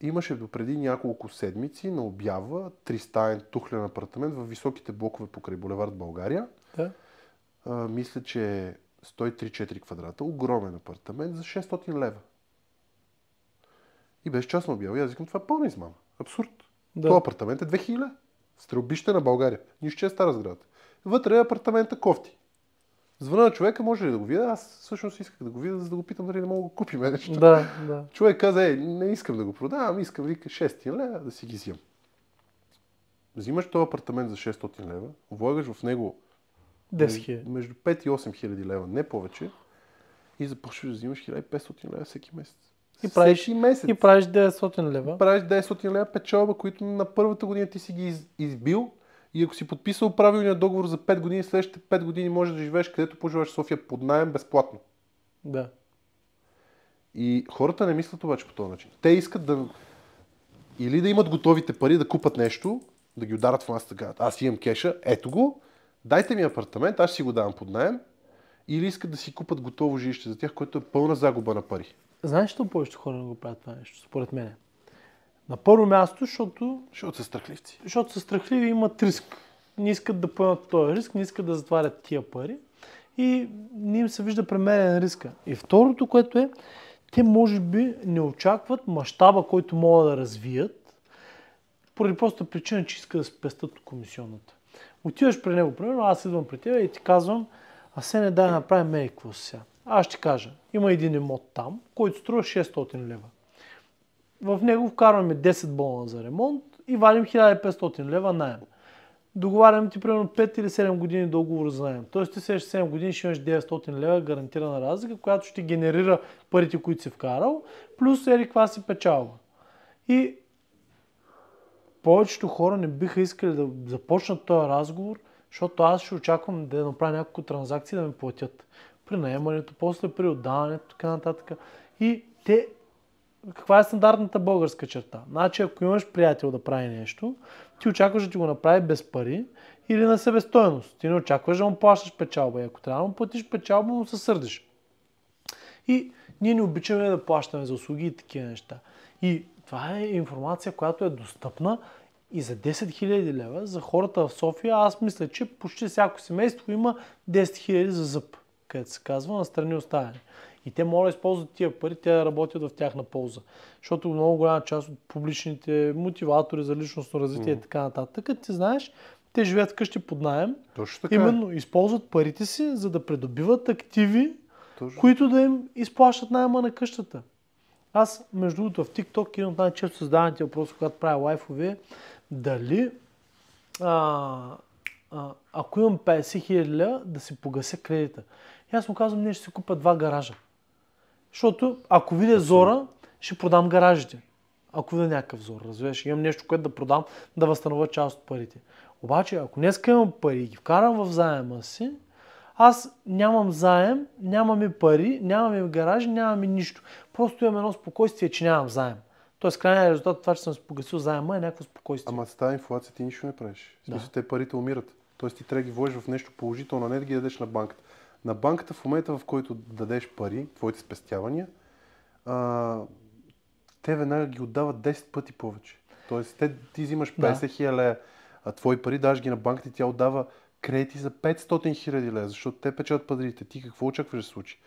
имаше допреди няколко седмици на обява тристаен тухлен апартамент в високите блокове покрай Булевард България. Да. А, мисля, че 103-4 квадрата, огромен апартамент за 600 лева. И беше частно обява. И аз викам, това е пълна измама. Абсурд. Да. Това апартамент е 2000. Стрелбище на България. Нищо е стара сграда. Вътре е апартамента кофти. Звъна на човека, може ли да го видя? Аз всъщност исках да го видя, за да го питам дали не мога да го купим нещо. Да, да. Човек каза, е, не искам да го продавам, искам, вика, 600 лева да си ги взимам. Взимаш този апартамент за 600 лева, влагаш в него 10 ами, между 5 и 8 хиляди лева, не повече. И започваш да взимаш 1500 лева всеки месец. И правиш, всеки месец. И правиш 900 лева. И правиш 900 лева печалба, които на първата година ти си ги из, избил. И ако си подписал правилния договор за 5 години, следващите 5 години можеш да живееш където пожелаш София под найем безплатно. Да. И хората не мислят обаче по този начин. Те искат да или да имат готовите пари да купат нещо, да ги ударат в масата, аз имам кеша, ето го, дайте ми апартамент, аз си го давам под найем, или искат да си купат готово жилище за тях, което е пълна загуба на пари. Знаеш ли повечето хора не го правят това нещо, според мен? На първо място, защото... Защото са страхливци. Защото са страхливи и имат риск. Не искат да поемат този риск, не искат да затварят тия пари и не им се вижда премерен риска. И второто, което е, те може би не очакват мащаба, който могат да развият, поради проста причина, че искат да спестат комисионната. Отиваш при него, примерно, аз идвам при теб и ти казвам, а се не дай да направим мейкво сега. Аз ще кажа, има един имот там, който струва 600 лева. В него вкарваме 10 болна за ремонт и вадим 1500 лева найем. Договарям ти примерно 5 или 7 години договор за найем. Тоест ти следващите 7 години ще имаш 900 лева гарантирана разлика, която ще генерира парите, които си вкарал, плюс ери каква си печалба. И повечето хора не биха искали да започнат този разговор, защото аз ще очаквам да направя няколко транзакции да ми платят. При наемането, после при отдаването, така нататък. И те, каква е стандартната българска черта? Значи, ако имаш приятел да прави нещо, ти очакваш да ти го направи без пари или на себестойност. Ти не очакваш да му плащаш печалба. И ако трябва да му платиш печалба, му се сърдиш. И ние не обичаме да плащаме за услуги и такива неща. И това е информация, която е достъпна и за 10 000 лева за хората в София, аз мисля, че почти всяко семейство има 10 000 за зъб, където се казва на страни оставяне. И те могат да използват тия пари, те да работят в тяхна полза. Защото много голяма част от публичните мотиватори за личностно развитие mm. и така нататък, като ти знаеш, те живеят вкъщи под найем. Точно така. Е. Именно използват парите си, за да придобиват активи, Точно. които да им изплащат найема на къщата. Аз, между другото, в TikTok един от най-често създаваните въпроси, когато правя лайфове, дали а, а, ако имам 50 хиляди да си погася кредита. И аз му казвам, не ще си купя два гаража. Защото ако видя зора, ще продам гаражите. Ако видя някакъв зор, разбираш, имам нещо, което да продам, да възстановя част от парите. Обаче, ако днес имам пари и ги вкарам в заема си, аз нямам заем, нямаме пари, нямаме гаражи, нямаме нищо. Просто имам едно спокойствие, че нямам заем. Тоест, крайният резултат това, че съм погасил заема е някакво спокойствие. Ама с тази инфлация ти нищо не правиш. В смисъл, да. те парите умират. Тоест, ти трябва да ги вложиш в нещо положително, а не да ги дадеш на банката. На банката в момента, в който дадеш пари, твоите спестявания, а, те веднага ги отдават 10 пъти повече. Тоест, те, ти взимаш 50 да. хиляди твои пари, даш ги на банката и тя отдава кредити за 500 хиляди лева, защото те печат парите. Ти какво очакваш да се случи?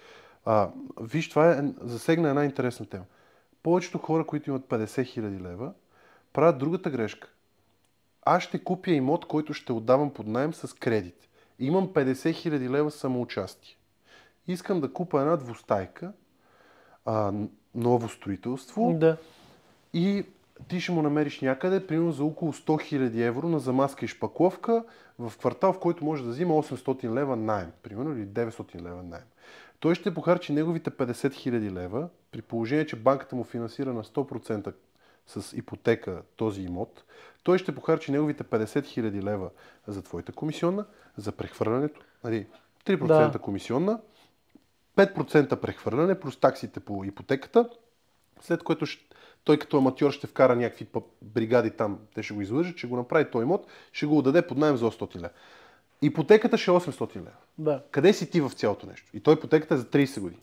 А, виж, това е, засегна една интересна тема. Повечето хора, които имат 50 хиляди лева, правят другата грешка. Аз ще купя имот, който ще отдавам под найем с кредит. Имам 50 хиляди лева самоучастие. Искам да купа една двустайка, а, ново строителство да. и ти ще му намериш някъде, примерно за около 100 000 евро на замазка и шпакловка в квартал, в който може да взима 800 лева найем, примерно, или 900 лева найем. Той ще похарчи неговите 50 000 лева, при положение, че банката му финансира на 100% с ипотека този имот, той ще похарчи неговите 50 000 лева за твоята комисионна, за прехвърлянето, нали, 3% да. комисионна, 5% прехвърляне плюс таксите по ипотеката, след което ще той като аматьор ще вкара някакви бригади там, те ще го излъжат, ще го направи той имот, ще го отдаде под найем за 800 лева. Ипотеката ще е 800 лева. Да. Къде си ти в цялото нещо? И той ипотеката е за 30 години.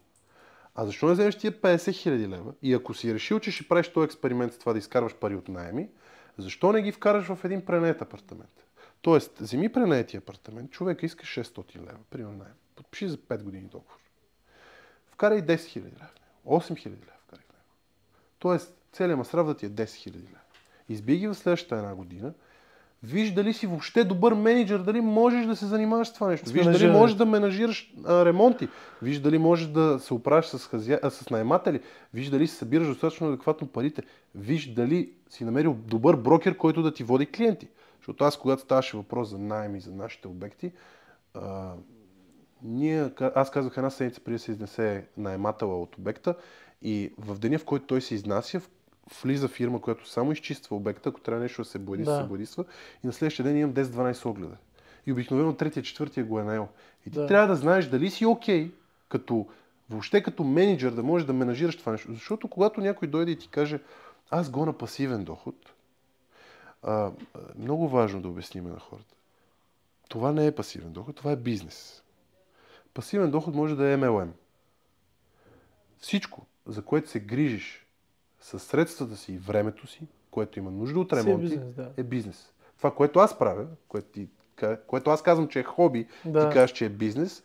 А защо не вземеш тия 50 хиляди лева? И ако си решил, че ще правиш този експеримент с това да изкарваш пари от найеми, защо не ги вкараш в един пренет апартамент? Тоест, вземи пренетия апартамент, човек иска 600 лева, примерно найем. Подпиши за 5 години договор. Вкарай 10 хиляди лева, 8 хиляди лева вкарай в Тоест, целият масраф да ти е 10 000 лева. Избий ги в следващата една година, виж дали си въобще добър менеджер, дали можеш да се занимаваш с това нещо, виж дали можеш да менажираш а, ремонти, виж дали можеш да се оправиш с, хазя... с найматели, виж дали си събираш достатъчно адекватно парите, виж дали си намерил добър брокер, който да ти води клиенти. Защото аз, когато ставаше въпрос за найми, за нашите обекти, а, ние, аз казвах една седмица преди да се изнесе найматела от обекта и в деня, в който той се изнася, в влиза фирма, която само изчиства обекта, ако трябва нещо да се бъди, да. се бладиства. И на следващия ден имам 10-12 огледа. И обикновено третия, четвъртия го е наел. И ти да. трябва да знаеш дали си окей, okay, като въобще като менеджер да можеш да менажираш това нещо. Защото когато някой дойде и ти каже, аз го на пасивен доход, а, много важно да обясниме на хората. Това не е пасивен доход, това е бизнес. Пасивен доход може да е MLM. Всичко, за което се грижиш, със средствата си и времето си, което има нужда от е ремонти, е бизнес, да. е бизнес. Това, което аз правя, което, ти, което аз казвам, че е хоби, да. ти казваш, че е бизнес,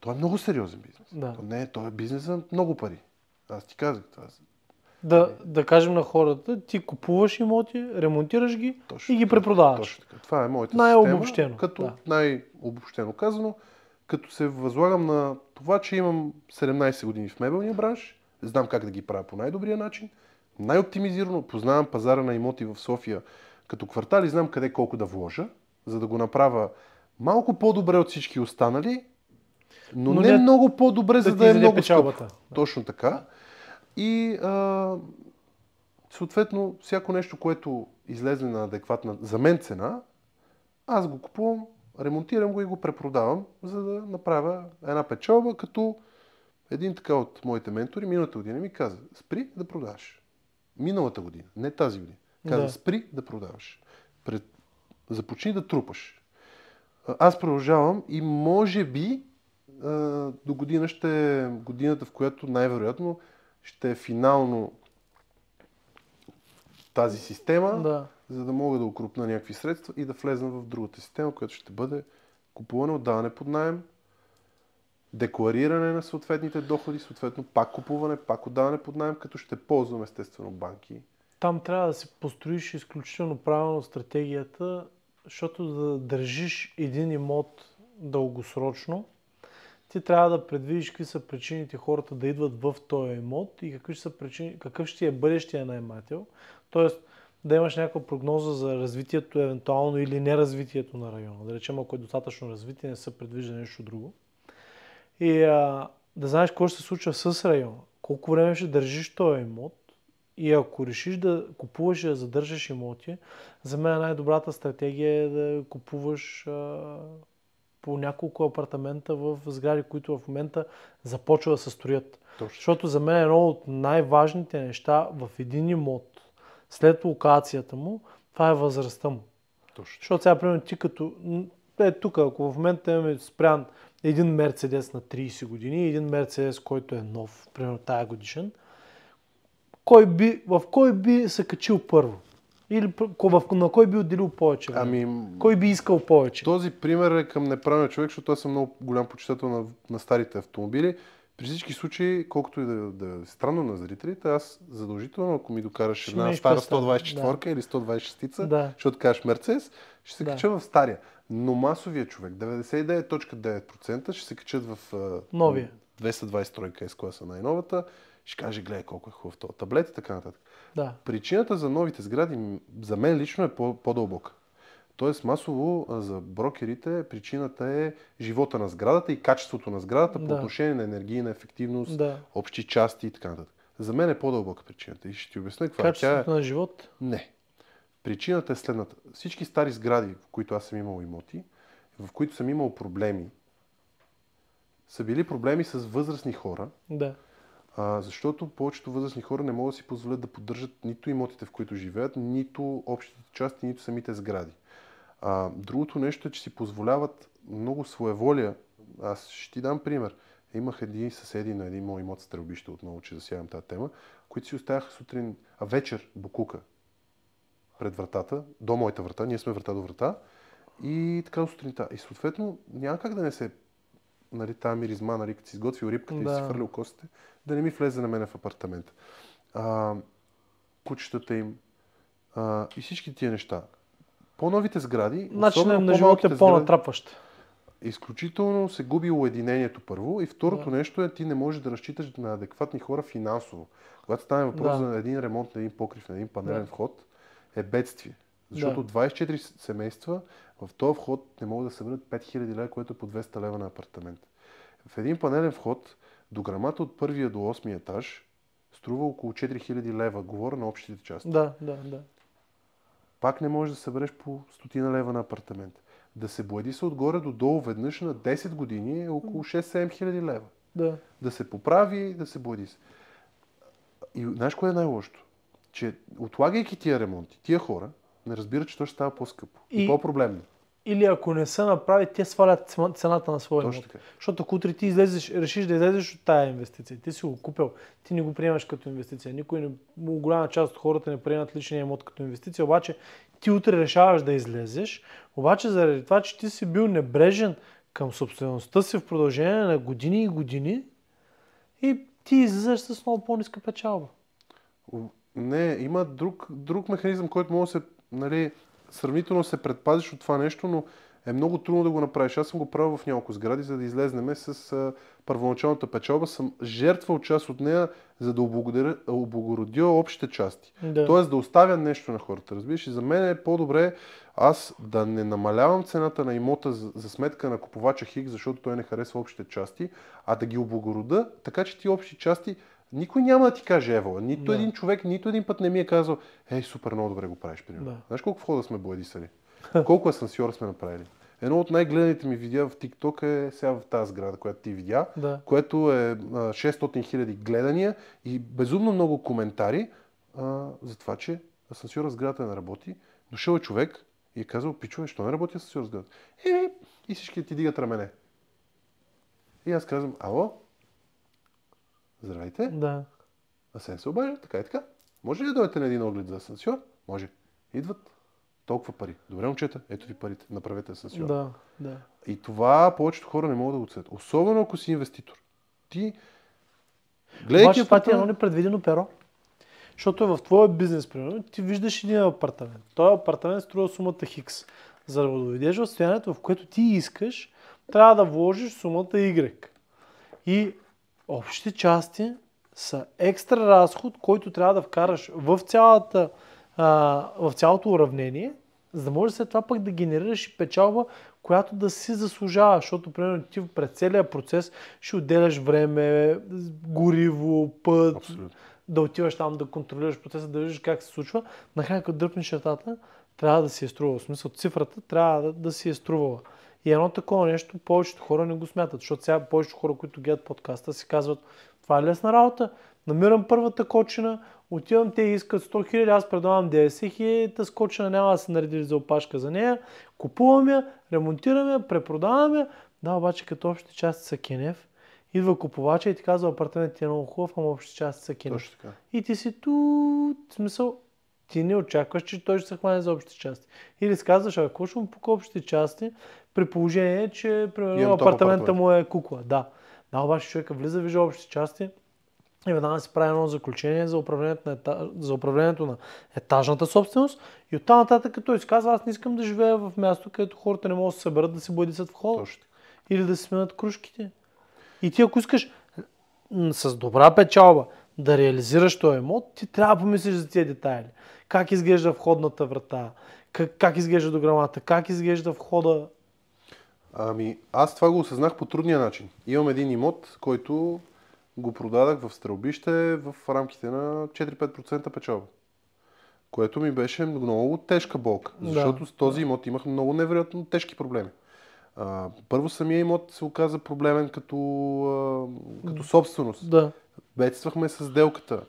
то е много сериозен бизнес. Да. То не, е, то е бизнес за много пари. Аз ти казах това. Да, не. да кажем на хората, ти купуваш имоти, ремонтираш ги точно, и ги препродаваш. Точно така. Това е моята най-обобщено, система. Като да. най-обобщено казано, като се възлагам на това, че имам 17 години в мебелния бранш, знам как да ги правя по най-добрия начин, най-оптимизирано, познавам пазара на имоти в София като квартал и знам къде колко да вложа, за да го направя малко по-добре от всички останали, но, но не да... много по-добре, да за да е много печалбата. скъп. Точно така. И а, съответно, всяко нещо, което излезе на адекватна за мен цена, аз го купувам, ремонтирам го и го препродавам, за да направя една печалба, като един така от моите ментори миналата година ми каза, спри да продаваш. Миналата година, не тази година. Каза, да. спри да продаваш. Пред... Започни да трупаш. Аз продължавам и може би до година ще е годината, в която най-вероятно ще е финално тази система, да. за да мога да укрупна някакви средства и да влезна в другата система, която ще бъде купуване, отдаване под найем, деклариране на съответните доходи, съответно пак купуване, пак отдаване под найем, като ще ползвам естествено банки. Там трябва да се построиш изключително правилно стратегията, защото за да държиш един имот дългосрочно, ти трябва да предвидиш какви са причините хората да идват в този имот и какви са причини, какъв ще е бъдещия наймател. Тоест да имаш някаква прогноза за развитието евентуално или неразвитието на района. Да речем, ако е достатъчно развитие, не се предвижда нещо друго. И а, да знаеш какво ще се случва с района. Колко време ще държиш този имот и ако решиш да купуваш и да задържаш имоти, за мен най-добрата стратегия е да купуваш а, по няколко апартамента в сгради, които в момента започва да се строят. Точно. Защото за мен е едно от най-важните неща в един имот, след локацията му, това е възрастта му. Точно. Защото сега, примерно, ти като... Е, тук, ако в момента имаме спрян един Мерцедес на 30 години и един Мерцедес, който е нов, примерно тая годишен, кой би, в кой би се качил първо? Или в, на кой би отделил повече? Ами, кой би искал повече? Този пример е към неправилния човек, защото аз съм много голям почитател на, на старите автомобили. При всички случаи, колкото и да, да е странно на зрителите, аз задължително, ако ми докараш една е стара 124 да. или 126, да. защото кажеш Мерцес, ще се да. кача в стария. Но масовия човек, 99.9% ще се качат в Новия. 223 с класа най-новата, ще каже, гледай колко е хубав този таблет и така нататък. Да. Причината за новите сгради, за мен лично е по- дълбока Тоест масово за брокерите причината е живота на сградата и качеството на сградата да. по отношение на енергийна ефективност, да. общи части и така нататък. За мен е по-дълбока причината и ще ти обясня каква е. Качеството е на живот? Не. Причината е следната. Всички стари сгради, в които аз съм имал имоти, в които съм имал проблеми, са били проблеми с възрастни хора. Да. А, защото повечето възрастни хора не могат да си позволят да поддържат нито имотите, в които живеят, нито общите части, нито самите сгради. А, другото нещо е, че си позволяват много своеволия. Аз ще ти дам пример. Имах едни съседи на един мой имот стрелбище, отново, че засягам тази тема, които си оставяха сутрин, а вечер, букука пред вратата, до моята врата, ние сме врата до врата, и така до сутринта. И съответно няма как да не се нали, тая миризма, нали, като си изготвил рибката да. и си хвърлил костите, да не ми влезе на мене в апартамента. А, кучетата им а, и всички тия неща. По-новите сгради... Начинът на живота е по-натрапващ. Изключително се губи уединението първо и второто да. нещо е ти не можеш да разчиташ на адекватни хора финансово. Когато стане въпрос да. за един ремонт на един покрив, на един панелен да. вход, е бедствие. Защото да. 24 семейства в този вход не могат да съберат 5000 лева, което е по 200 лева на апартамент. В един панелен вход до грамата от първия до 8 етаж струва около 4000 лева. Говоря на общите части. Да, да, да. Пак не можеш да събереш по стотина лева на апартамент. Да се блади се отгоре до долу веднъж на 10 години е около 6-7 хиляди лева. Да. Да се поправи, да се блади се. И знаеш кое е най-лошото? че отлагайки тия ремонти, тия хора не разбират, че то ще става по-скъпо и, и по-проблемно. Или ако не са направи, те свалят цената на своя Точно Защото ако утре ти излезеш, решиш да излезеш от тая инвестиция, ти си го купил, ти не го приемаш като инвестиция. Никой не, голяма част от хората не приемат личния имот като инвестиция, обаче ти утре решаваш да излезеш, обаче заради това, че ти си бил небрежен към собствеността си в продължение на години и години и ти излезеш с много по-ниска печалба. Не, има друг, друг механизъм, който може да се, нали, сравнително се предпазиш от това нещо, но е много трудно да го направиш. Аз съм го правил в няколко сгради, за да излезнеме с а, първоначалната печалба. Съм жертвал част от нея, за да облагородя общите части. Да. Тоест да оставя нещо на хората. Разбираш? И за мен е по-добре аз да не намалявам цената на имота за, за сметка на купувача Хик, защото той не харесва общите части, а да ги облагорода, така че ти общи части никой няма да ти каже Ево. Нито да. един човек, нито един път не ми е казал, ей, супер, много добре го правиш, примерно. Да. Знаеш колко входа сме бладисали? колко асансьора сме направили? Едно от най-гледаните ми видеа в TikTok е сега в тази сграда, която ти видя, да. което е 600 000 гледания и безумно много коментари а, за това, че асансьора сградата не работи. Дошъл е човек и е казал, пичове, що не работи асансьор сградата? Еми, и всички ти дигат рамене. И аз казвам, ало, Здравейте. Да. Асен се обажда, така и така. Може ли да дойдете на един оглед за асансьор? Може. Идват. Толкова пари. Добре, момчета, ето ви парите. Направете асансьор. Да, да. И това повечето хора не могат да го отсъдят. Особено ако си инвеститор. Ти Гледай, Обаче, това ти е едно непредвидено перо. Защото е в твоя бизнес, примерно, ти виждаш един апартамент. Той апартамент струва сумата Хикс. За да го доведеш в състоянието, в което ти искаш, трябва да вложиш сумата Y. И Общите части са екстра разход, който трябва да вкараш в, цялата, а, в цялото уравнение, за да можеш след това пък да генерираш и печалба, която да си заслужава, защото примерно ти през целия процес ще отделяш време, гориво, път, Абсолютно. да отиваш там да контролираш процеса, да виждаш как се случва. Накрая като дръпнеш чертата, е трябва да си е струвала. В смисъл цифрата трябва да, да си е струвала. И едно такова нещо повечето хора не го смятат, защото сега повечето хора, които гледат подкаста, си казват, това е лесна работа, намирам първата кочина, отивам, те искат 100 хиляди, аз предавам 90 хиляди, тази кочина няма да се нареди за опашка за нея, купуваме я, ремонтираме я, препродаваме Да, обаче като общи части са кенев, идва купувача и ти казва, апартаментът ти е много хубав, ама общи части са кенев. И ти си тут, смисъл, ти не очакваш, че той ще се хване за общите части. Или сказваш, ако ще му пука общите части, при положение, че примерно, апартамента му е кукла. Да. Да, обаче човека влиза, вижда общи части и веднага си прави едно заключение за управлението на, етаж, за управлението на етажната собственост и оттам нататък той си казва, аз не искам да живея в място, където хората не могат да се съберат да се бъдисат в Точно. Или да се сменят кружките. И ти ако искаш с добра печалба да реализираш този емот, ти трябва да помислиш за тези детайли как изглежда входната врата, как, как изглежда дограмата, как изглежда входа. Ами, аз това го осъзнах по трудния начин. Имам един имот, който го продадах в стрелбище в рамките на 4-5% печалба. Което ми беше много тежка болка, защото да. с този имот имах много невероятно тежки проблеми. А, първо самия имот се оказа проблемен като, а, като собственост. Да. Бедствахме с делката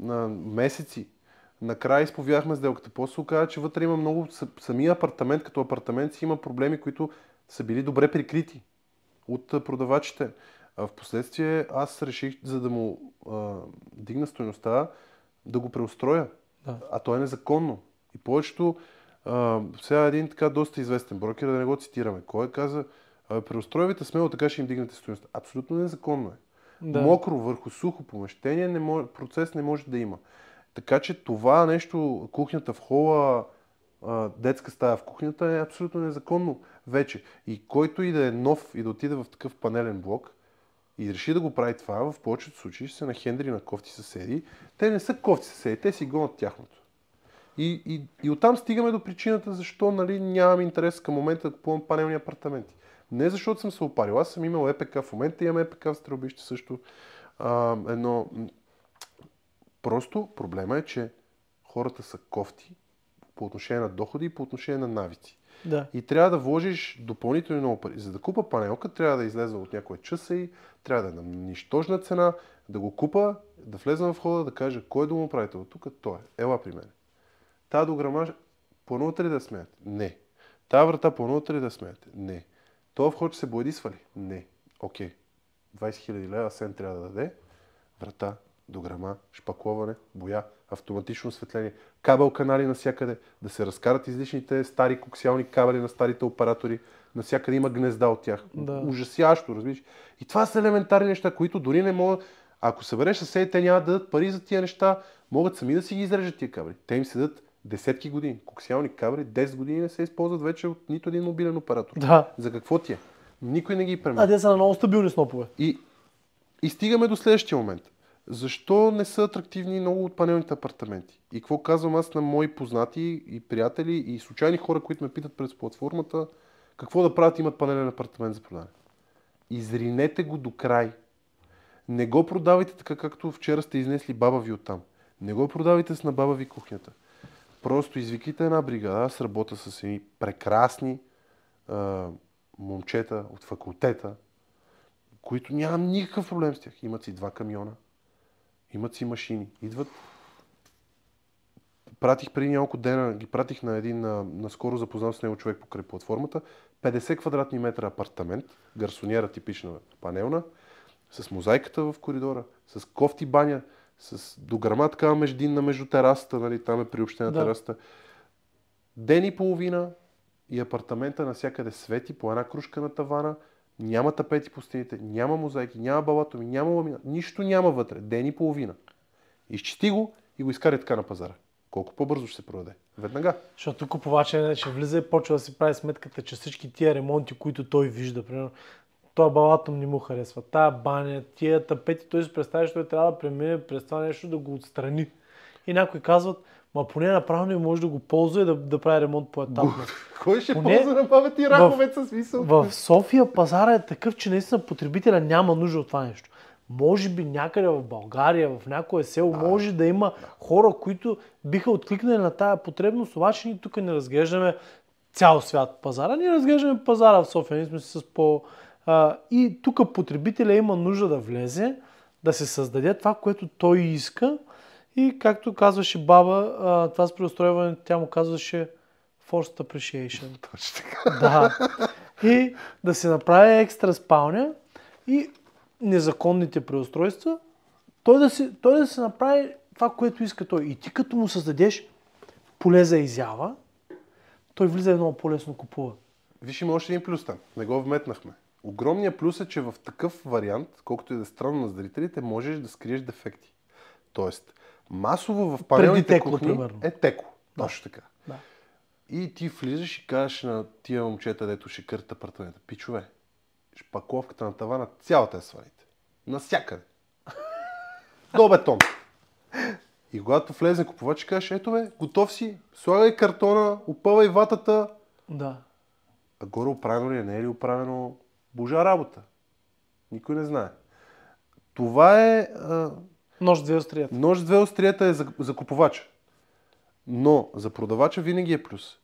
на месеци. Накрая изповяхме сделката. После се оказа, че вътре има много... Самия апартамент, като апартамент си има проблеми, които са били добре прикрити от продавачите. А в последствие аз реших, за да му а, дигна стоеността, да го преустроя. Да. А то е незаконно. И повечето, а, сега един така доста известен брокер, да не го цитираме, кой е, каза, преустройвайте смело, така ще им дигнете стоеността. Абсолютно незаконно е. Да. Мокро върху сухо помещение не може, процес не може да има. Така че това нещо, кухнята в хола, детска стая в кухнята е абсолютно незаконно вече. И който и да е нов и да отиде в такъв панелен блок и реши да го прави това, в повечето случаи ще се нахендри на кофти съседи. Те не са кофти съседи, те си гонят тяхното. И, и, и оттам стигаме до причината защо нали, нямам интерес към момента да купувам панелни апартаменти. Не защото съм се опарил. Аз съм имал ЕПК в момента, имам ЕПК в Стрелбище също. А, едно Просто проблема е, че хората са кофти по отношение на доходи и по отношение на навици. Да. И трябва да вложиш допълнително много пари. За да купа панелка, трябва да излезе от някоя часа и трябва да е на нищожна цена, да го купа, да влезе в хода, да кажа кой е домоуправител. Тук той е. Ела при мен. Тая дограма планувате ли да смеят? Не. Тая врата планувате ли да смеят? Не. Той вход ще се боядисва ли? Не. Окей. 20 000 лева Сен трябва да даде. Врата дограма, шпакловане, боя, автоматично осветление, кабел канали навсякъде, да се разкарат излишните стари коксиални кабели на старите оператори, навсякъде има гнезда от тях. Да. Ужасящо, разбираш. И това са елементарни неща, които дори не могат... Ако събереш съседите, те няма да дадат пари за тия неща, могат сами да си ги изрежат тия кабели. Те им седат десетки години. Коксиални кабели 10 години не се използват вече от нито един мобилен оператор. Да. За какво ти е? Никой не ги премахва. А те са на много стабилни снопове. И, и стигаме до следващия момент защо не са атрактивни много от панелните апартаменти? И какво казвам аз на мои познати и приятели и случайни хора, които ме питат през платформата, какво да правят имат панелен апартамент за продаване? Изринете го до край. Не го продавайте така, както вчера сте изнесли баба ви оттам. Не го продавайте с на баба ви кухнята. Просто извикайте една бригада. Аз работя с едни прекрасни а, момчета от факултета, които нямам никакъв проблем с тях. Имат си два камиона, имат си машини. Идват. Пратих преди няколко дена, ги пратих на един, на, наскоро запознал с него човек покрай платформата, 50 квадратни метра апартамент, гарсониера типична панелна, с мозайката в коридора, с кофти баня, с дограма такава междинна между терасата, нали, там е приобщена да. тераста. Ден и половина и апартамента навсякъде свети, по една кружка на тавана – няма тапети по стените, няма мозайки, няма балатоми, няма ламина, нищо няма вътре. Ден и половина. Изчисти го и го изкарай така на пазара. Колко по-бързо ще се продаде? Веднага. Защото купувача ще влиза и почва да си прави сметката, че всички тия ремонти, които той вижда, примерно, това балатом не му харесва, тая баня, тия тапети, той си представи, че той трябва да премине през това нещо да го отстрани. И някои казват, Ма поне е направено и може да го ползва и да, да прави ремонт по етапно. Кой ще поне... ползва на памет и ракове с смисъл? В София пазара е такъв, че наистина потребителя няма нужда от това нещо. Може би някъде в България, в някое село, да, може да има да. хора, които биха откликнали на тая потребност, обаче ние тук не разглеждаме цял свят пазара, ние разглеждаме пазара в София, ние сме с по... А, и тук потребителя има нужда да влезе, да се създаде това, което той иска, и както казваше баба, а, това с преустройването, тя му казваше Forced Appreciation. Точно така. Да. И да се направи екстра спалня и незаконните преустройства, той да, си, той да се направи това, което иска той. И ти като му създадеш поле за изява, той влиза едно по-лесно купува. Виж, има още един плюс там. Не го вметнахме. Огромният плюс е, че в такъв вариант, колкото и да е странно на зрителите, можеш да скриеш дефекти. Тоест, Масово в паралелните кухни примерно. е теко. Да. Точно така. Да. И ти влизаш и кажеш на тия момчета, дето ще кърта апартамента. Пичове, шпаковката на тавана цялата е свалите. Насякъде. До бетон. И когато влезе купувач, кажеш, ето бе, готов си, слагай картона, опъвай ватата. Да. А горе оправено ли е, не е ли оправено? Божа работа. Никой не знае. Това е а, Нож две острията. Нож две острията е за, за купувача. Но за продавача винаги е плюс.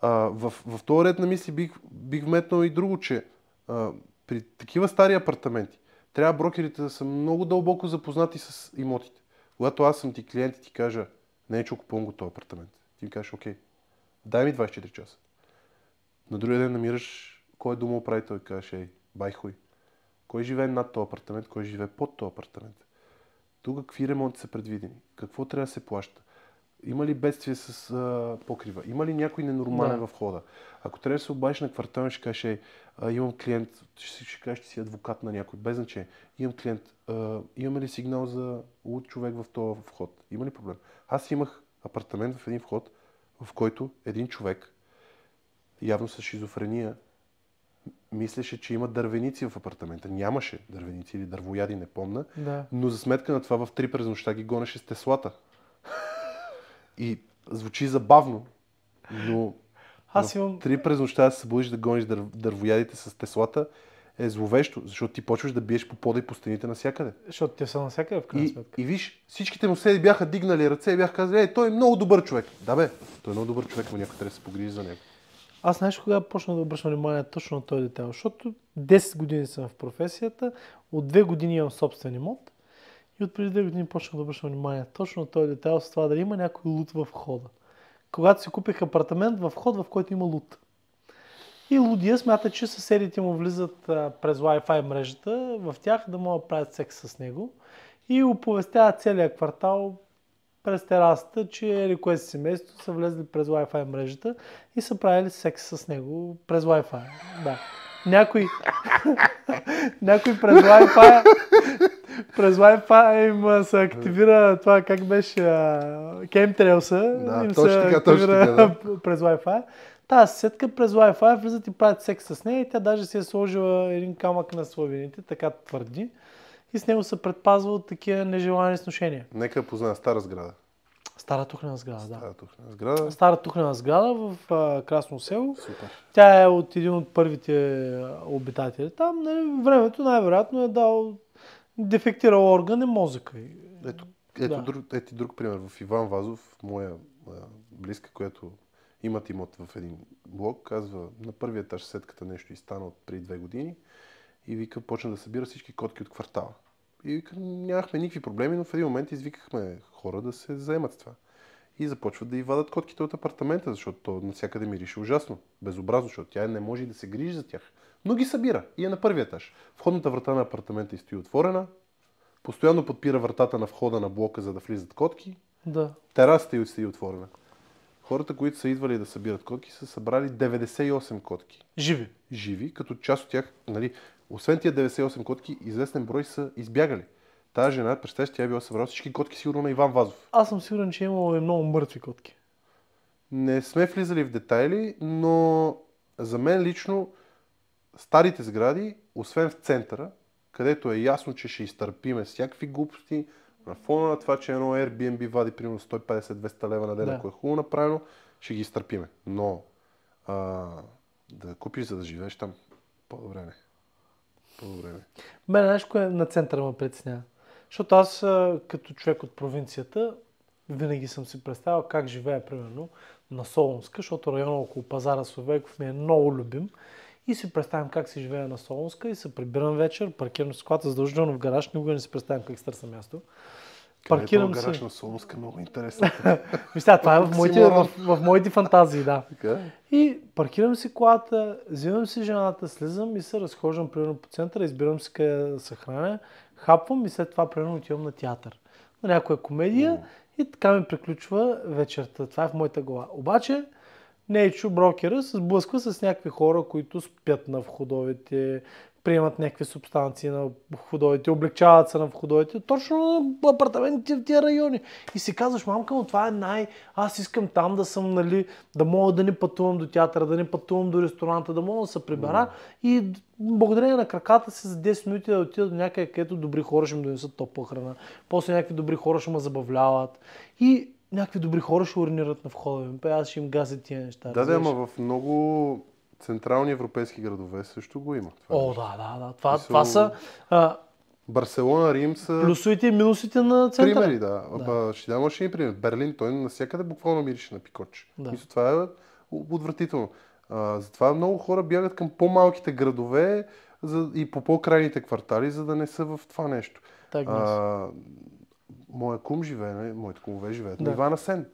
А, в, в този ред на мисли бих, бих вметнал и друго, че а, при такива стари апартаменти трябва брокерите да са много дълбоко запознати с имотите. Когато аз съм ти клиент и ти кажа, не е чук понго този апартамент. Ти ми кажеш, окей, дай ми 24 часа. На другия ден намираш кой е прави, и кажеш, ей, байхуй! кой живее над този апартамент, кой живее под този апартамент. Тук какви ремонти са предвидени? Какво трябва да се плаща? Има ли бедствие с а, покрива? Има ли някой ненормален да. в хода? Ако трябва да се обадиш на квартал, ще кажеш, е, а, имам клиент, ще, ще кажеш, че си адвокат на някой, без значение. Имам клиент, а, имаме ли сигнал за луд човек в този вход? Има ли проблем? Аз имах апартамент в един вход, в който един човек, явно с шизофрения, мислеше, че има дървеници в апартамента. Нямаше дървеници или дървояди, не помна. Да. Но за сметка на това в три през нощта ги гонеше с теслата. И звучи забавно, но аз имам... три през нощта да се събудиш да гониш дър... дървоядите с теслата е зловещо, защото ти почваш да биеш по пода и по стените навсякъде. Защото те са навсякъде в крайна сметка. И, и виж, всичките му седи бяха дигнали ръце и бяха казали, ей, той е много добър човек. Да бе, той е много добър човек, но някой трябва да се погрижи за него. Аз знаеш кога почна да обръщам внимание точно на този детайл, защото 10 години съм в професията, от 2 години имам собствен имот и от преди 2 години почнах да обръщам внимание точно на този детайл с това дали има някой лут в хода. Когато си купих апартамент в ход, в който има лут. И лудия смята, че съседите му влизат през Wi-Fi мрежата в тях да могат да правят секс с него и оповестява целият квартал през терасата, че или нали, кое си семейство са влезли през Wi-Fi мрежата и са правили секс с него през Wi-Fi. Да. Някой, някой през Wi-Fi, през Wi-Fi им се активира това как беше кемтрелса, да, им точно се така, активира точно така, да. през Wi-Fi. Тази сетка през Wi-Fi влизат и правят секс с нея и тя даже си е сложила един камък на славините, така твърди и с него се предпазва от такива нежелани сношения. Нека позная стара сграда. Стара тухнена сграда, да. Стара тухнена сграда. Стара тухнена сграда в а, Красно село. Супер. Тя е от един от първите обитатели. Там нали, времето най-вероятно е дал дефектирал орган и мозъка. Ето, ето да. друг, ето друг пример. В Иван Вазов, моя а, близка, която имат имот в един блок, казва на първият етаж сетката нещо и стана от преди две години – и вика, почна да събира всички котки от квартала. И вика, нямахме никакви проблеми, но в един момент извикахме хора да се заемат с това. И започват да и вадат котките от апартамента, защото то навсякъде мирише ужасно, безобразно, защото тя не може и да се грижи за тях. Но ги събира и е на първия етаж. Входната врата на апартамента и стои отворена. Постоянно подпира вратата на входа на блока, за да влизат котки. Да. Терасата и стои отворена хората, които са идвали да събират котки, са събрали 98 котки. Живи? Живи, като част от тях, нали, освен тия 98 котки, известен брой са избягали. Тая жена, представяш, тя е била събрала всички котки, сигурно на Иван Вазов. Аз съм сигурен, че е имало и много мъртви котки. Не сме влизали в детайли, но за мен лично старите сгради, освен в центъра, където е ясно, че ще изтърпиме всякакви глупости, на фона на това, че едно Airbnb вади примерно 150-200 лева на ден, да. ако е хубаво направено, ще ги изтърпиме. Но а, да купиш, за да живееш там, по-добре не. По-добре не. Мен нещо е на центъра ме притеснява. Защото аз като човек от провинцията, винаги съм си представял как живея, примерно, на Солонска, защото района около пазара Словеков ми е много любим. И си представям как си живея на Солонска и се прибирам вечер, паркирам с колата задължително в гараж, никога не си представям как стърса място. Е паркирам паркирам е гараж на Солонска, много интересно. Мисля, това е в моите, в, в моите фантазии, да. И паркирам си колата, взимам си жената, слизам и се разхождам примерно по центъра, избирам си къде се храня, хапвам и след това примерно отивам на театър. На някоя комедия mm. и така ми приключва вечерта. Това е в моята глава. Обаче, Нейчо, брокера, се сблъсква с някакви хора, които спят на входовете, приемат някакви субстанции на входовете, облегчават се на входовете, точно на апартаментите в тия райони. И си казваш, мамка, но това е най... Аз искам там да съм, нали, да мога да не пътувам до театъра, да не пътувам до ресторанта, да мога да се прибера mm. и благодарение на краката си за 10 минути да отида до някъде, където добри хора ще ми донесат топла храна. После някакви добри хора ще ме забавляват. И някакви добри хора ще уринират на входа. Ами, аз ще им газя тия неща. Да, да, ама в много централни европейски градове също го има. Това О, да, да, да. Това, Мисъл... това са... А... Барселона, Рим са... Плюсовите и минусите на центъра. Примери, да. да. Ще дам още един пример. Берлин, той навсякъде буквално мирише на пикоч. Да. Мисля, това е отвратително. А, затова много хора бягат към по-малките градове за, и по по-крайните квартали, за да не са в това нещо. Так, а, моя кум живее, не? Нали, моите кумове живеят да. на Ивана Сен.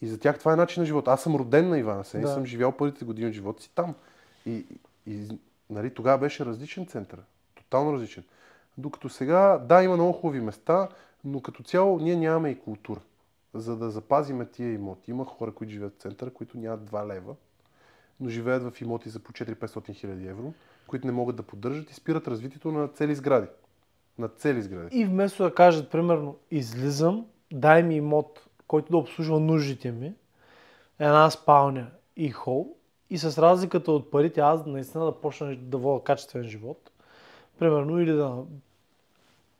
И за тях това е начин на живот. Аз съм роден на Ивана Сен да. и съм живял първите години от живота си там. И, и нали, тогава беше различен център. Тотално различен. Докато сега, да, има много хубави места, но като цяло ние нямаме и култура. За да запазиме тия имоти. Има хора, които живеят в центъра, които нямат 2 лева, но живеят в имоти за по 4-500 хиляди евро, които не могат да поддържат и спират развитието на цели сгради. На цели сгради. И вместо да кажат, примерно, излизам, дай ми имот, който да обслужва нуждите ми, една спалня и хол, и с разликата от парите аз наистина да почна да водя качествен живот. Примерно, или да,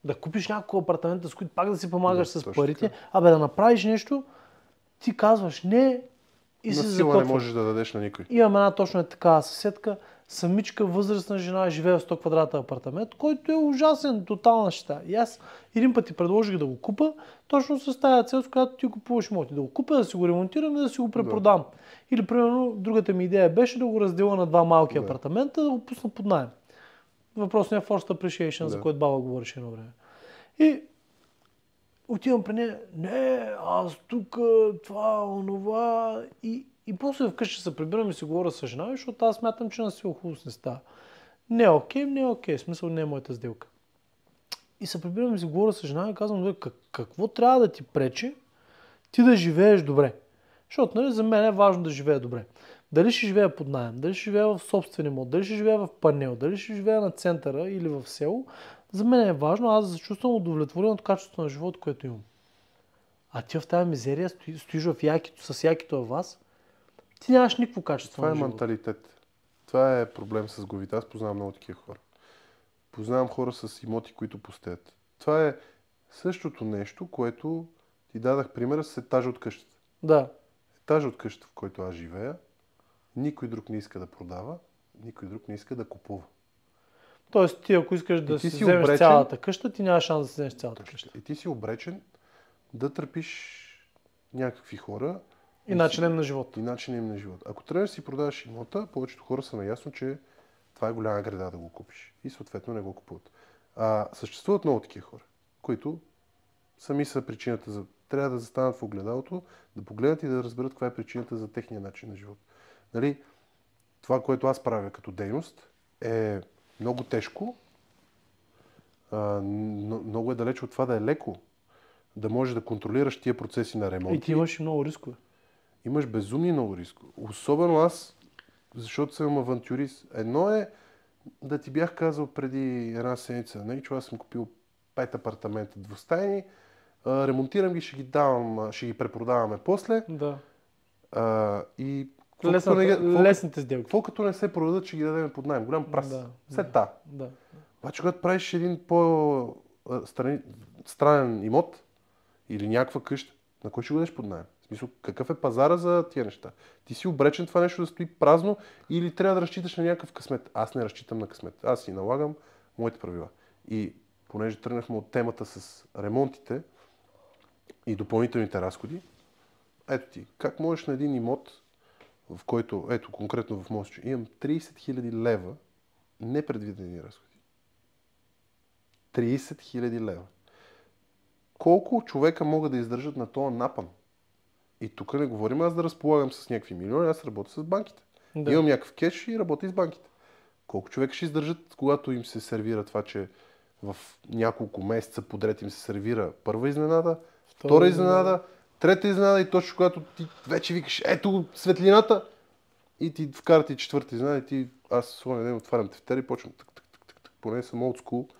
да купиш някакво апартамент, с които пак да си помагаш да, с парите, така. абе да направиш нещо, ти казваш не и на се закотва. не можеш да дадеш на никой. Имам една точно е такава съседка, самичка възрастна жена живее в 100 квадрата апартамент, който е ужасен, тотална щета. И аз един път ти предложих да го купа, точно с тази цел, с която ти купуваш моти. Да го купя, да си го ремонтирам и да си го препродам. Да. Или, примерно, другата ми идея беше да го разделя на два малки да. апартамента, да го пусна под найем. Въпросният е Forced Appreciation, да. за който баба говореше едно време. И отивам при нея, не, аз тук, това, онова и и после вкъщи се прибирам и си говоря с жена, защото аз смятам, че на си хубаво не става. Не е окей, не е окей, смисъл не е моята сделка. И се прибирам и си говоря с жена и казвам, как, какво трябва да ти пречи ти да живееш добре? Защото нали, за мен е важно да живея добре. Дали ще живея под найем, дали ще живея в собствени мод, дали ще живея в панел, дали ще живея на центъра или в село, за мен е важно аз да се чувствам удовлетворен от качеството на живот, което имам. А ти в тази мизерия стои, стоиш в якито, с якито във е вас ти нямаш никакво качество. Това е менталитет. Това е проблем с главите. Аз познавам много такива хора. Познавам хора с имоти, които пустеят. Това е същото нещо, което ти дадах примера с етажа от къщата. Да. Етажа от къщата, в който аз живея, никой друг не иска да продава, никой друг не иска да купува. Тоест ти ако искаш да ти си, си вземеш обречен, цялата къща, ти нямаш шанс да вземеш цялата къща. И ти си обречен да търпиш някакви хора, и начинем на живот. И начинем на живот. Ако трябваше да си продаваш имота, повечето хора са наясно, че това е голяма града да го купиш. И съответно не го купуват. А, съществуват много такива хора, които сами са причината за... Трябва да застанат в огледалото, да погледнат и да разберат каква е причината за техния начин на живот. Нали? Това, което аз правя като дейност, е много тежко, а, много е далеч от това да е леко, да можеш да контролираш тия процеси на ремонт. И ти имаш много рискове имаш безумни много риск. Особено аз, защото съм авантюрист. Едно е да ти бях казал преди една седмица, нали, че аз съм купил пет апартамента двустайни, ремонтирам ги, ще ги давам, ще ги препродаваме после. Да. А, и Лесната, не, лесните сделки. Какво като не се продадат, ще ги дадем под найем. Голям прас. Да, та. Да. Обаче, когато правиш един по-странен имот или някаква къща, на кой ще го дадеш под найем? смисъл, какъв е пазара за тия неща? Ти си обречен това нещо да стои празно или трябва да разчиташ на някакъв късмет? Аз не разчитам на късмет. Аз си налагам моите правила. И понеже тръгнахме от темата с ремонтите и допълнителните разходи, ето ти, как можеш на един имот, в който, ето конкретно в моят имам 30 000 лева непредвидени разходи. 30 000 лева. Колко човека могат да издържат на този напън? И тук не говорим аз да разполагам с някакви милиони, аз работя с банките. Да. Имам някакъв кеш и работя с банките. Колко човек ще издържат, когато им се сервира това, че в няколко месеца подред им се сервира първа изненада, втора, втора изненада, трета изненада и точно когато ти вече викаш, ето светлината, и ти вкарат и четвърта изненада и ти, аз с ден отварям тефтера и почвам так, так, так, так, так, поне съм old school.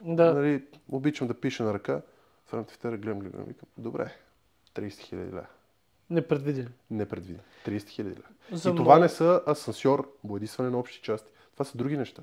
Да. Нали, обичам да пиша на ръка. Отварям тефтера, гледам, гледам, викам, добре, 30 000 ля. Непредвиден. Непредвиден. 30 хиляди За и много... това не са асансьор, бладисване на общи части. Това са други неща.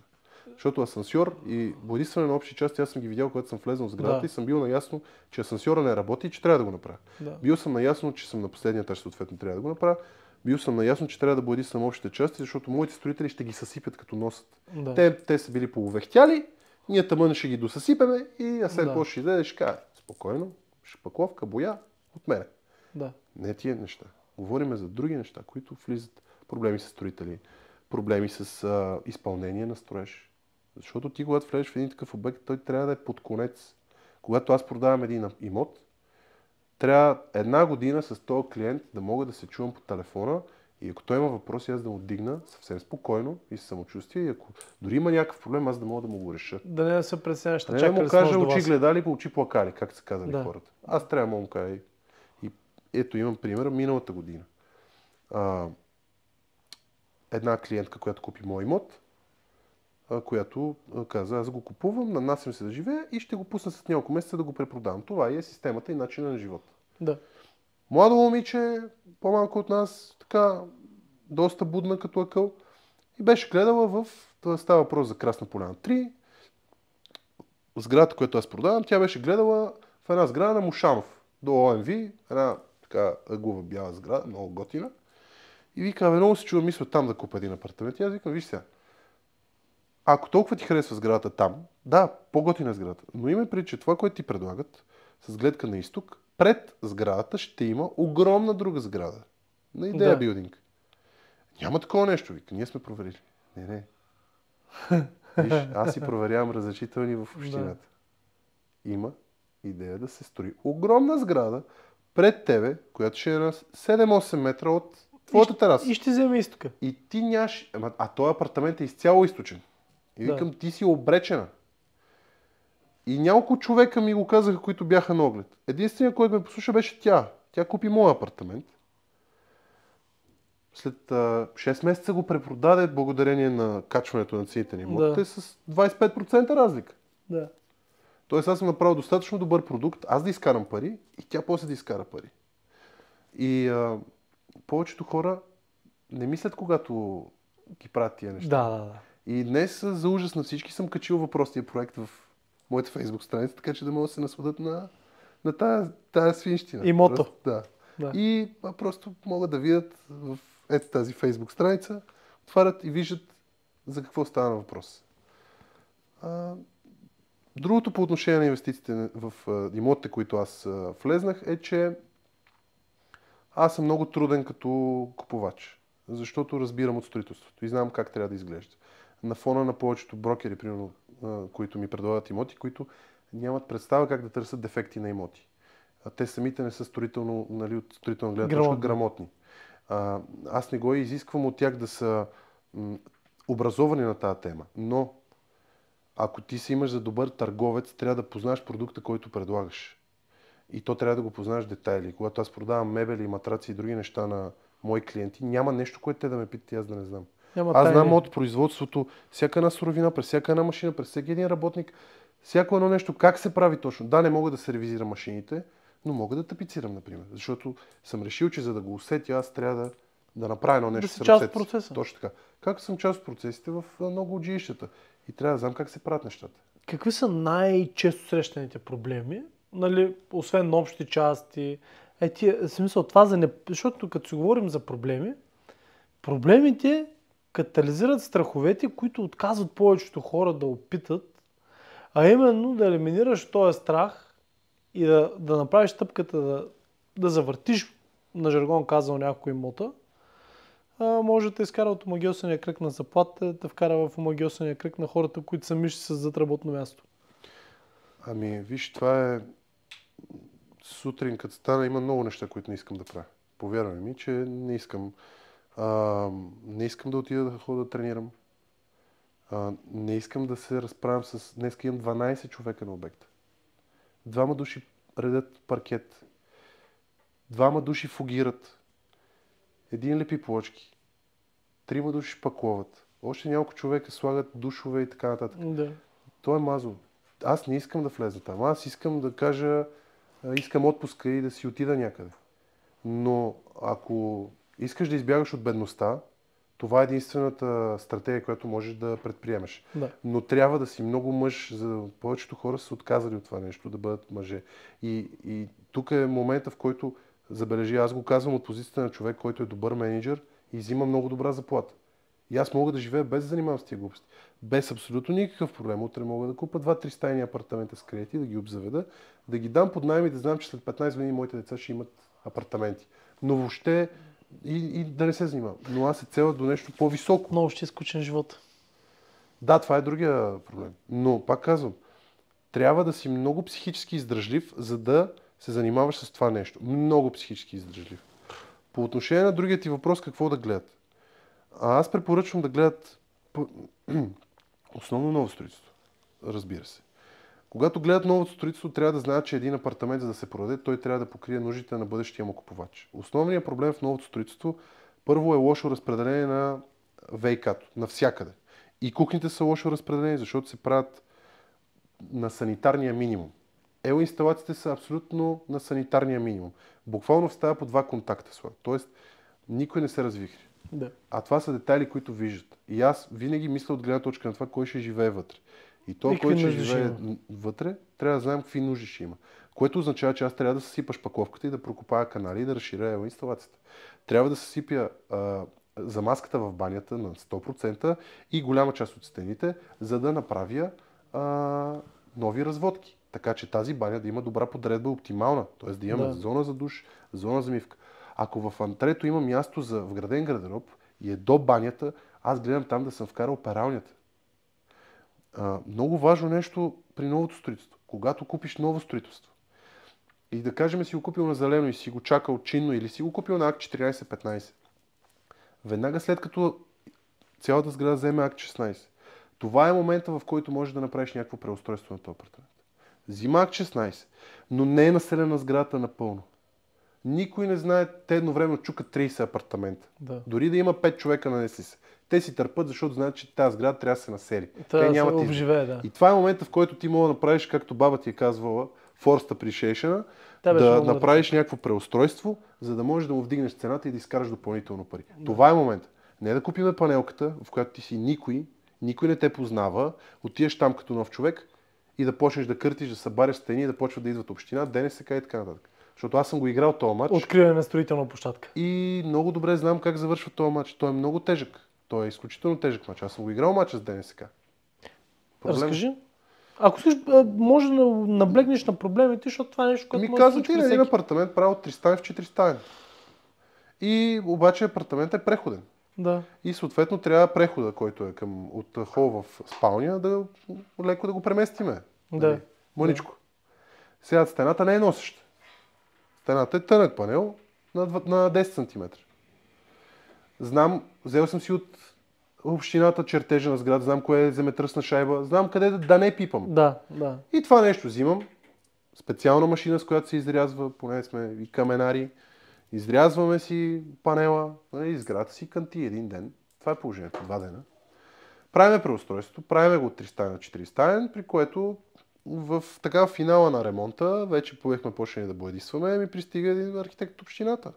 Защото асансьор и бладисване на общи части, аз съм ги видял, когато съм влезнал в сградата да. и съм бил наясно, че асансьора не работи и че трябва да го направя. Да. Бил съм наясно, че съм на последния етаж, съответно трябва да го направя. Бил съм наясно, че трябва да боядисвам общите части, защото моите строители ще ги съсипят като носят. Да. Те, те са били полувехтяли, ние тъмън ще ги досъсипеме и аз след да. какво ще иде, ще кажа, «Е, спокойно, шпаковка, боя, от мене. Да. Не тия неща. Говориме за други неща, които влизат. Проблеми с строители, проблеми с а, изпълнение на строеж. Защото ти, когато влезеш в един такъв обект, той трябва да е под конец. Когато аз продавам един имот, трябва една година с този клиент да мога да се чувам по телефона и ако той има въпроси, аз да му дигна съвсем спокойно и с самочувствие. И ако дори има някакъв проблем, аз да мога да му го реша. Да не да се преценяш, че да му кажа очи гледали, по очи плакали, както са казали да. хората. Аз трябва да му кажа ето имам пример миналата година. А, една клиентка, която купи мой имот, а, която а, каза, аз го купувам, нанасям се да живея и ще го пусна след няколко месеца да го препродам. Това е системата и начина на живот. Да. Младо момиче, по-малко от нас, така, доста будна като акъл. И беше гледала в, това става въпрос за Красна поляна 3, сградата, която аз продавам, тя беше гледала в една сграда на Мушанов, до ОМВ, една така ъглова бяла сграда, много готина. И викам, много се чува мисля там да купа един апартамент. И аз викам, виж сега, ако толкова ти харесва сградата там, да, по-готина е сградата, но има преди, че това, което ти предлагат, с гледка на изток, пред сградата ще има огромна друга сграда. На идея да. билдинг. Няма такова нещо, вика. Ние сме проверили. Не, не. Виж, аз си проверявам разрешителни в общината. Да. Има идея да се строи огромна сграда пред тебе, която ще е на 7-8 метра от твоята тераса. И ще вземе изтока. И ти нямаш... А, а този апартамент е изцяло източен. И викам, да. ти си обречена. И няколко човека ми го казаха, които бяха на оглед. Единственият, който ме послуша, беше тя. Тя купи мой апартамент. След а, 6 месеца го препродаде благодарение на качването на цените на имотите да. с 25% разлика. Да. Тоест аз съм направил достатъчно добър продукт, аз да изкарам пари и тя после да изкара пари. И а, повечето хора не мислят, когато ги правят тия неща. Да, да, да. И днес за ужас на всички съм качил въпросния проект в моята фейсбук страница, така че да могат да се насладят на, на тая, тая свинщина. И мото. Просто, да. да. И а, просто могат да видят в ето тази фейсбук страница, отварят и виждат за какво стана въпрос. А, Другото по отношение на инвестициите в имотите, които аз влезнах, е, че аз съм много труден като купувач, защото разбирам от строителството и знам как трябва да изглежда. На фона на повечето брокери, примерно, които ми предлагат имоти, които нямат представа как да търсят дефекти на имоти. Те самите не са строително, нали, от строително гледна точка грамотни. аз не го изисквам от тях да са образовани на тази тема, но ако ти се имаш за добър търговец, трябва да познаш продукта, който предлагаш. И то трябва да го познаш детайли. Когато аз продавам мебели, матраци и други неща на мои клиенти, няма нещо, което те да ме питат и аз да не знам. Няма аз знам тайни. от производството, всяка една суровина, през всяка една машина, през всеки един работник, всяко едно нещо, как се прави точно. Да, не мога да се машините, но мога да тапицирам, например. Защото съм решил, че за да го усетя, аз трябва да, да направя едно нещо. Да си част от процеса. Точно така. Както съм част от процесите в много от жилищата и трябва да знам как се правят нещата. Какви са най-често срещаните проблеми, нали, освен на общи части? Е, ти, смисъл, това за не... Защото като си говорим за проблеми, проблемите катализират страховете, които отказват повечето хора да опитат, а именно да елиминираш този страх и да, да направиш стъпката да, да завъртиш, на жаргон казал някой имота, може да изкара от омагиосания кръг на заплата, да вкара в омагиосания кръг на хората, които сами ще са зад работно място. Ами, виж, това е... Сутрин, като стана, има много неща, които не искам да правя. Повярвай ми, че не искам. А, не искам да отида да ходя да тренирам. А, не искам да се разправям с... Днес имам 12 човека на обекта. Двама души редят паркет. Двама души фугират един лепи плочки, трима души пакуват, още няколко човека слагат душове и така нататък. Да. Той е мазо. Аз не искам да влеза там. Аз искам да кажа, искам отпуска и да си отида някъде. Но ако искаш да избягаш от бедността, това е единствената стратегия, която можеш да предприемеш. Да. Но трябва да си много мъж, за повечето хора са отказали от това нещо, да бъдат мъже. И, и тук е момента, в който Забележи, аз го казвам от позицията на човек, който е добър менеджер и взима много добра заплата. И аз мога да живея без да занимавам с тия глупости. Без абсолютно никакъв проблем. Утре мога да купа два-три стайни апартамента с кредити, да ги обзаведа, да ги дам под найем и да знам, че след 15 години моите деца ще имат апартаменти. Но въобще и, и да не се занимавам. Но аз се цела до нещо по-високо. Много ще е скучен живот. Да, това е другия проблем. Но пак казвам, трябва да си много психически издръжлив, за да се занимаваш с това нещо. Много психически издържлив. По отношение на другия ти въпрос, какво да гледат? А аз препоръчвам да гледат основно ново строителство. Разбира се. Когато гледат новото строителство, трябва да знаят, че един апартамент, за да се продаде, той трябва да покрие нуждите на бъдещия му купувач. Основният проблем в новото строителство, първо е лошо разпределение на ВК-то, навсякъде. И кухните са лошо разпределени, защото се правят на санитарния минимум ел инсталациите са абсолютно на санитарния минимум. Буквално става по два контакта слаб. Тоест, никой не се развихри. Да. А това са детайли, които виждат. И аз винаги мисля от гледна точка на това, кой ще живее вътре. И то, кой ще живее има. вътре, трябва да знаем какви нужди ще има. Което означава, че аз трябва да съсипаш паковката и да прокопая канали и да разширя инсталацията. Трябва да съсипя замазката в банята на 100% и голяма част от стените, за да направя а, нови разводки. Така че тази баня да има добра подредба, оптимална. Т.е. да имаме да. зона за душ, зона за мивка. Ако в антрето има място за вграден гардероб и е до банята, аз гледам там да съм вкарал пералнята. А, много важно нещо при новото строителство. Когато купиш ново строителство и да кажем си го купил на зелено и си го чакал чинно или си го купил на акт 14-15, веднага след като цялата сграда вземе акт 16, това е момента, в който можеш да направиш някакво преустройство на този апартамент ак 16. Е но не е населена сградата напълно. Никой не знае, те едновременно чукат 30 апартамента. Да. Дори да има 5 човека на СС. Те си търпат, защото знаят, че тази сграда трябва да се насели. Та, те нямат се обживее, да. И това е момента, в който ти мога да направиш, както баба ти е казвала, форста при да, да направиш да. някакво преустройство, за да можеш да му вдигнеш цената и да изкараш допълнително пари. Да. Това е момента. Не да купиме панелката, в която ти си никой, никой не те познава, отиваш там като нов човек, и да почнеш да къртиш, да събаряш стени и да почва да идват община, ДНСК и така нататък. Защото аз съм го играл този матч. Откриване на строителна площадка. И много добре знам как завършва този матч. Той е много тежък. Той е изключително тежък матч. Аз съм го играл матча с ДНСК. Проблем... Разкажи. Ако слуш, може да наблегнеш на проблемите, защото това е нещо, което Ми казва ти на един апартамент, правил 300 стаи в 4 стаи. И обаче апартамент е преходен. Да. И съответно трябва прехода, който е към, от хол в спалня, да леко да го преместиме. Да. Нали? Мъничко. Да. Сега стената не е носеща. Стената е тънък панел на, на 10 см. Знам, взел съм си от общината чертежа на сграда, знам кое е земетръсна шайба, знам къде да, да не пипам. Да, да. И това нещо взимам, специална машина, с която се изрязва, поне сме и каменари, изрязваме си панела, изград нали, си канти един ден. Това е положението, два дена. Правиме преустройството, правиме го от 300 на 400 при което в така финала на ремонта, вече поехме почнали да бладисваме, ми пристига един архитект от общината.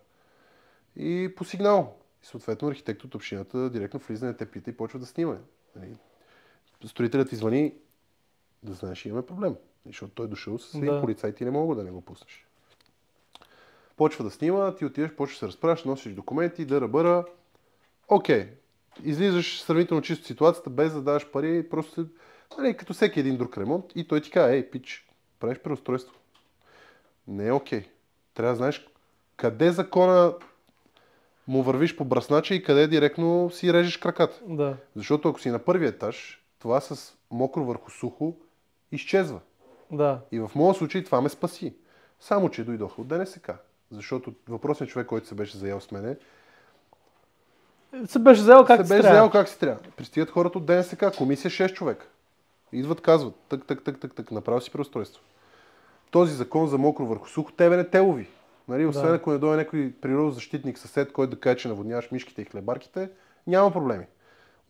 И по сигнал. И съответно архитект от общината директно влиза на те пита и почва да снима. Нали, строителят ти звъни, да знаеш, имаме проблем. Защото той е дошъл с един да. полицай, ти не мога да не го пуснеш. Почва да снима, ти отиваш, почва да се разпраш, носиш документи, да ръбъра. Окей, излизаш сравнително чисто ситуацията, без да даваш пари, просто Нали, като всеки един друг ремонт и той ти казва, ей, пич, правиш преустройство. Не е окей. Okay. Трябва да знаеш къде закона му вървиш по браснача и къде директно си режеш краката. Да. Защото ако си на първи етаж, това с мокро върху сухо изчезва. Да. И в моя случай това ме спаси. Само, че дойдох от ДНСК. Защото въпросният човек, който се беше заел с мене, се беше заел как се беше заел как си трябва. Пристигат хората от ДНСК, комисия 6 човека. Идват, казват, тък, тък, тък, тък, тък, направи си преустройство. Този закон за мокро върху сухо тебе не те лови. Нали, освен да. ако не дойде някой природозащитник съсед, който да каже, че наводняваш мишките и хлебарките, няма проблеми.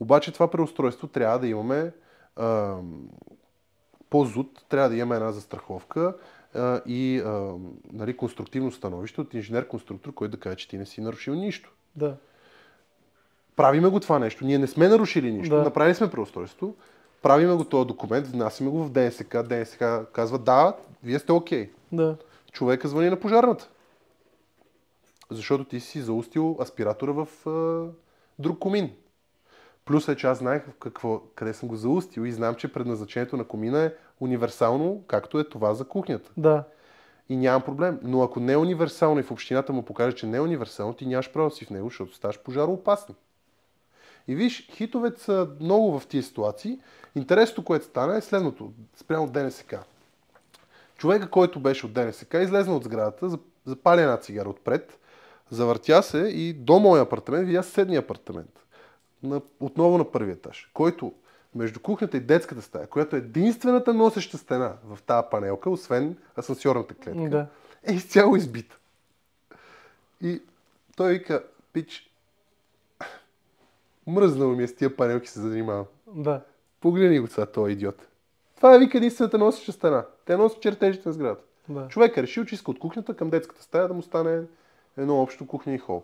Обаче това преустройство трябва да имаме а, по-зуд, трябва да имаме една застраховка а, и а, нали, конструктивно становище от инженер-конструктор, който да каже, че ти не си нарушил нищо. Да. Правиме го това нещо. Ние не сме нарушили нищо. Да. Направили сме преустройство правиме го този документ, внасяме го в ДНСК, ДНСК казва да, вие сте окей. Okay. Да. Човека звъни на пожарната. Защото ти си заустил аспиратора в а, друг комин. Плюс е, че аз знаех какво, къде съм го заустил и знам, че предназначението на комина е универсално, както е това за кухнята. Да. И нямам проблем. Но ако не е универсално и в общината му покаже, че не е универсално, ти нямаш право си в него, защото ставаш пожароопасен. И виж, хитовете са много в тези ситуации. Интересното, което стана е следното, спрямо от ДНСК. Човека, който беше от ДНСК, излезе от сградата, запали една цигара отпред, завъртя се и до моя апартамент видя съседния апартамент. На, отново на първият етаж, който между кухнята и детската стая, която е единствената носеща стена в тази панелка, освен асансьорната клетка, да. е изцяло избита. И той вика, пич, Мръзнало ми е с тия панелки се занимавам. Да. Погледни го сега, този идиот. Това е вика единствената носеща стена. Те носят чертежите на сградата. Да. Човек е решил, че иска от кухнята към детската стая да му стане едно общо кухня и хол.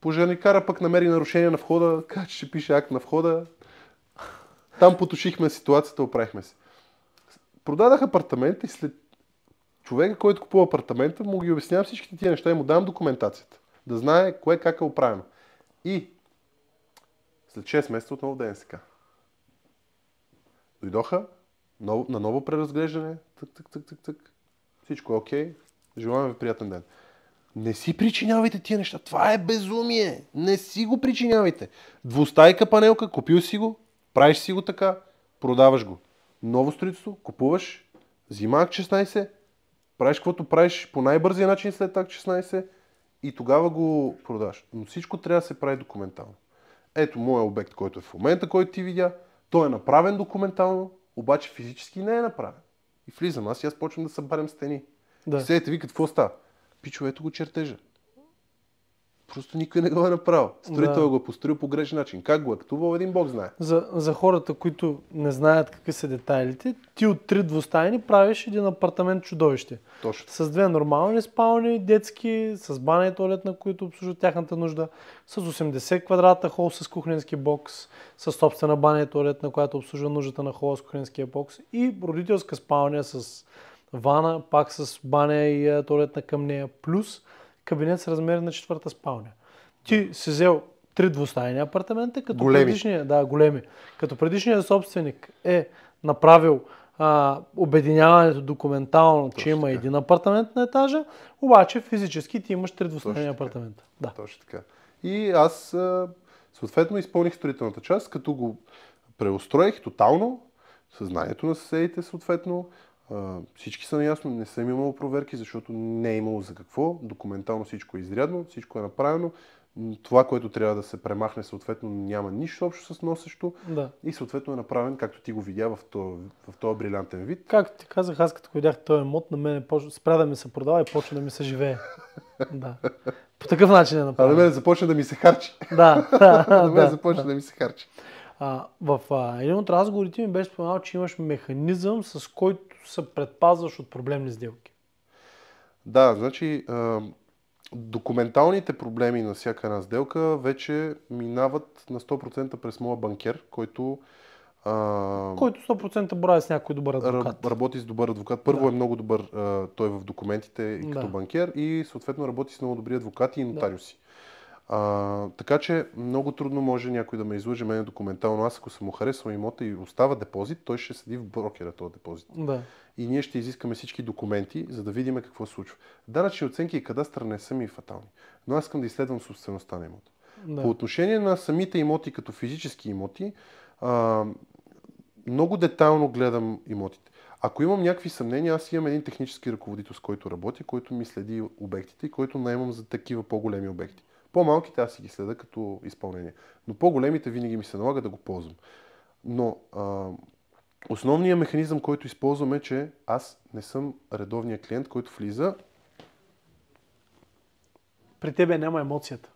Пожарникара пък намери нарушение на входа, така че ще пише акт на входа. Там потушихме ситуацията, оправихме се. Продадах апартамента и след човека, който купува апартамента, му ги обяснявам всичките тия неща и му давам документацията. Да знае кое как е оправено. И след 6 месеца отново в ДНСК. Дойдоха ново, на ново преразглеждане. Тък, тък, тък, тък, тък. Всичко е окей. Okay. Желаем ви приятен ден. Не си причинявайте тия неща. Това е безумие. Не си го причинявайте. Двустайка панелка, купил си го, правиш си го така, продаваш го. Ново строителство, купуваш, взима 16, правиш каквото правиш по най-бързия начин след ак 16 и тогава го продаш. Но всичко трябва да се прави документално ето моя обект, който е в момента, който ти видя, той е направен документално, обаче физически не е направен. И влизам аз и аз почвам да събарям стени. Да. И сега вика, какво става? Пичо, ето го чертежа. Просто никой не го е направил. Строител да. го е построил по грешен начин. Как го е актувал, един бог знае. За, за хората, които не знаят какви са детайлите, ти от три двустайни правиш един апартамент чудовище. Точно. С две нормални спални, детски, с баня и туалет, на които обслужват тяхната нужда, с 80 квадрата хол с кухненски бокс, с собствена баня и туалет, на която обслужва нуждата на хола с кухненския бокс и родителска спалня с вана, пак с баня и туалетна към нея, плюс кабинет с размер на четвърта спалня. Ти си взел три двустайни апартамента, като големи. предишния, да, големи. Като предишният собственик е направил а, обединяването документално, Точно че има така. един апартамент на етажа, обаче физически ти имаш три двустайни апартамента. Да. Точно така. И аз съответно изпълних строителната част, като го преустроих тотално, съзнанието на съседите съответно, всички са наясно, не съм имал проверки, защото не е имало за какво. Документално всичко е изрядно, всичко е направено. Това, което трябва да се премахне, съответно няма нищо общо с носещо. Да. И съответно е направен, както ти го видя в този, в този брилянтен вид. Както ти казах, аз като видях този мод, на мен поч... спря да ми се продава и почва да ми се живее. да. По такъв начин е направен. А на мен започна да ми се харчи. да, да. на мен да, започна да. да ми се харчи. А, в а, един от разговорите ми беше споменал, че имаш механизъм, с който се предпазваш от проблемни сделки. Да, значи а, документалните проблеми на всяка една сделка вече минават на 100% през моя банкер, който който 100% борави с някой добър адвокат. Работи с добър адвокат. Първо да. е много добър той е в документите и като да. банкер и съответно работи с много добри адвокати и нотариуси. Да. А, така че много трудно може някой да ме излъже мен документално. Аз ако съм му харесал имота и остава депозит, той ще седи в брокера този депозит. Да. И ние ще изискаме всички документи, за да видим какво се случва. Данъчни оценки и кадастър не са ми фатални, но аз искам да изследвам собствеността на имота. Да. По отношение на самите имоти като физически имоти, а, много детайлно гледам имотите. Ако имам някакви съмнения, аз имам един технически ръководител, с който работя, който ми следи обектите и който наемам за такива по-големи обекти. По-малките аз си ги следа като изпълнение. Но по-големите винаги ми се налага да го ползвам. Но а, основният механизъм, който използвам е, че аз не съм редовният клиент, който влиза. При тебе няма емоцията.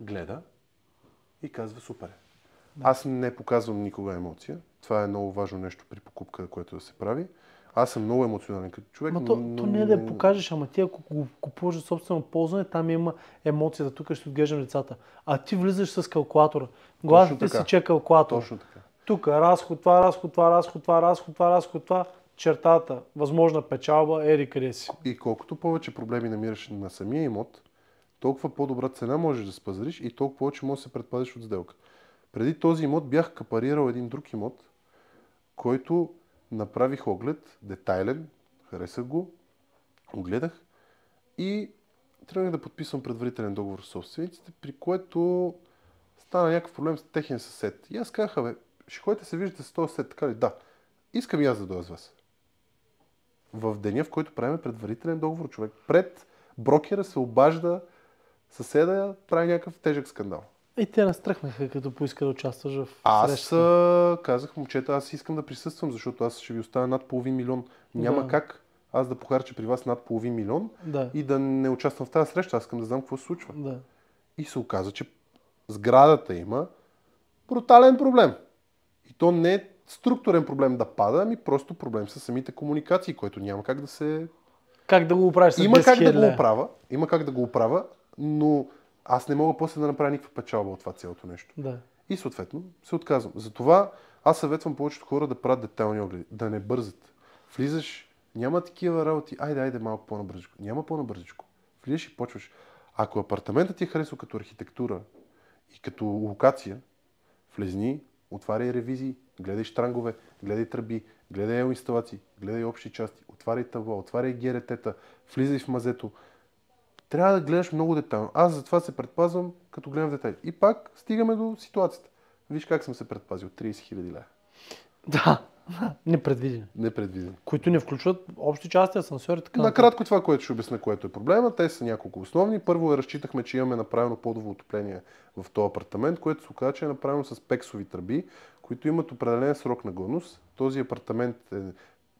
Гледа и казва супер. Да. Аз не показвам никога емоция. Това е много важно нещо при покупка, което да се прави. Аз съм много емоционален като човек. Ма то, то не е да я покажеш, ама ти ако го купуваш за собствено ползване, там има емоцията, тук ще отглеждам децата. А ти влизаш с калкулатора. Главно ти си че калкулатор. Точно така. Тук е разход, това, разход, това, разход, това, разход, това, разход, това, чертата, възможна печалба, ери къде си. И колкото повече проблеми намираш на самия имот, толкова по-добра цена можеш да спазариш и толкова повече можеш да се предпазиш от сделка. Преди този имот бях капарирал един друг имот, който направих оглед, детайлен, харесах го, огледах и тръгнах да подписвам предварителен договор с собствениците, при което стана някакъв проблем с техен съсед. И аз казах, бе, ще ходите се виждате с този съсед, така ли? Да. Искам и аз да дойда с вас. В деня, в който правим предварителен договор, човек пред брокера се обажда съседа, прави някакъв тежък скандал. И те настръхнаха, като поиска да участваш в аз, срещата. Аз казах, момчета, аз искам да присъствам, защото аз ще ви оставя над половин милион. Няма да. как аз да похарча при вас над половин милион да. и да не участвам в тази среща. Аз искам да знам какво се случва. Да. И се оказа, че сградата има брутален проблем. И то не е структурен проблем да пада, ами просто проблем с самите комуникации, който няма как да се... Как да го оправиш Има как да го оправя, има как да го оправя, но аз не мога после да направя никаква печалба от това цялото нещо. Да. И съответно се отказвам. Затова аз съветвам повечето хора да правят детайлни огледи, да не бързат. Влизаш, няма такива работи, айде, айде малко по-набързичко. Няма по-набързичко. Влизаш и почваш. Ако апартаментът ти е харесал като архитектура и като локация, влезни, отваряй ревизии, гледай штрангове, гледай тръби, гледай инсталации, гледай общи части, отваряй табло, отваряй геретета, влизай в мазето, трябва да гледаш много детайлно. Аз затова се предпазвам, като гледам в детайли. И пак стигаме до ситуацията. Виж как съм се предпазил. 30 000 ля. Да. Непредвидени. Непредвидени. Които не включват общи части, асансьори, така. Накратко това, което ще обясня, което е проблема. Те са няколко основни. Първо разчитахме, че имаме направено подово отопление в този апартамент, което се оказа, че е направено с пексови тръби, които имат определен срок на годност. Този апартамент е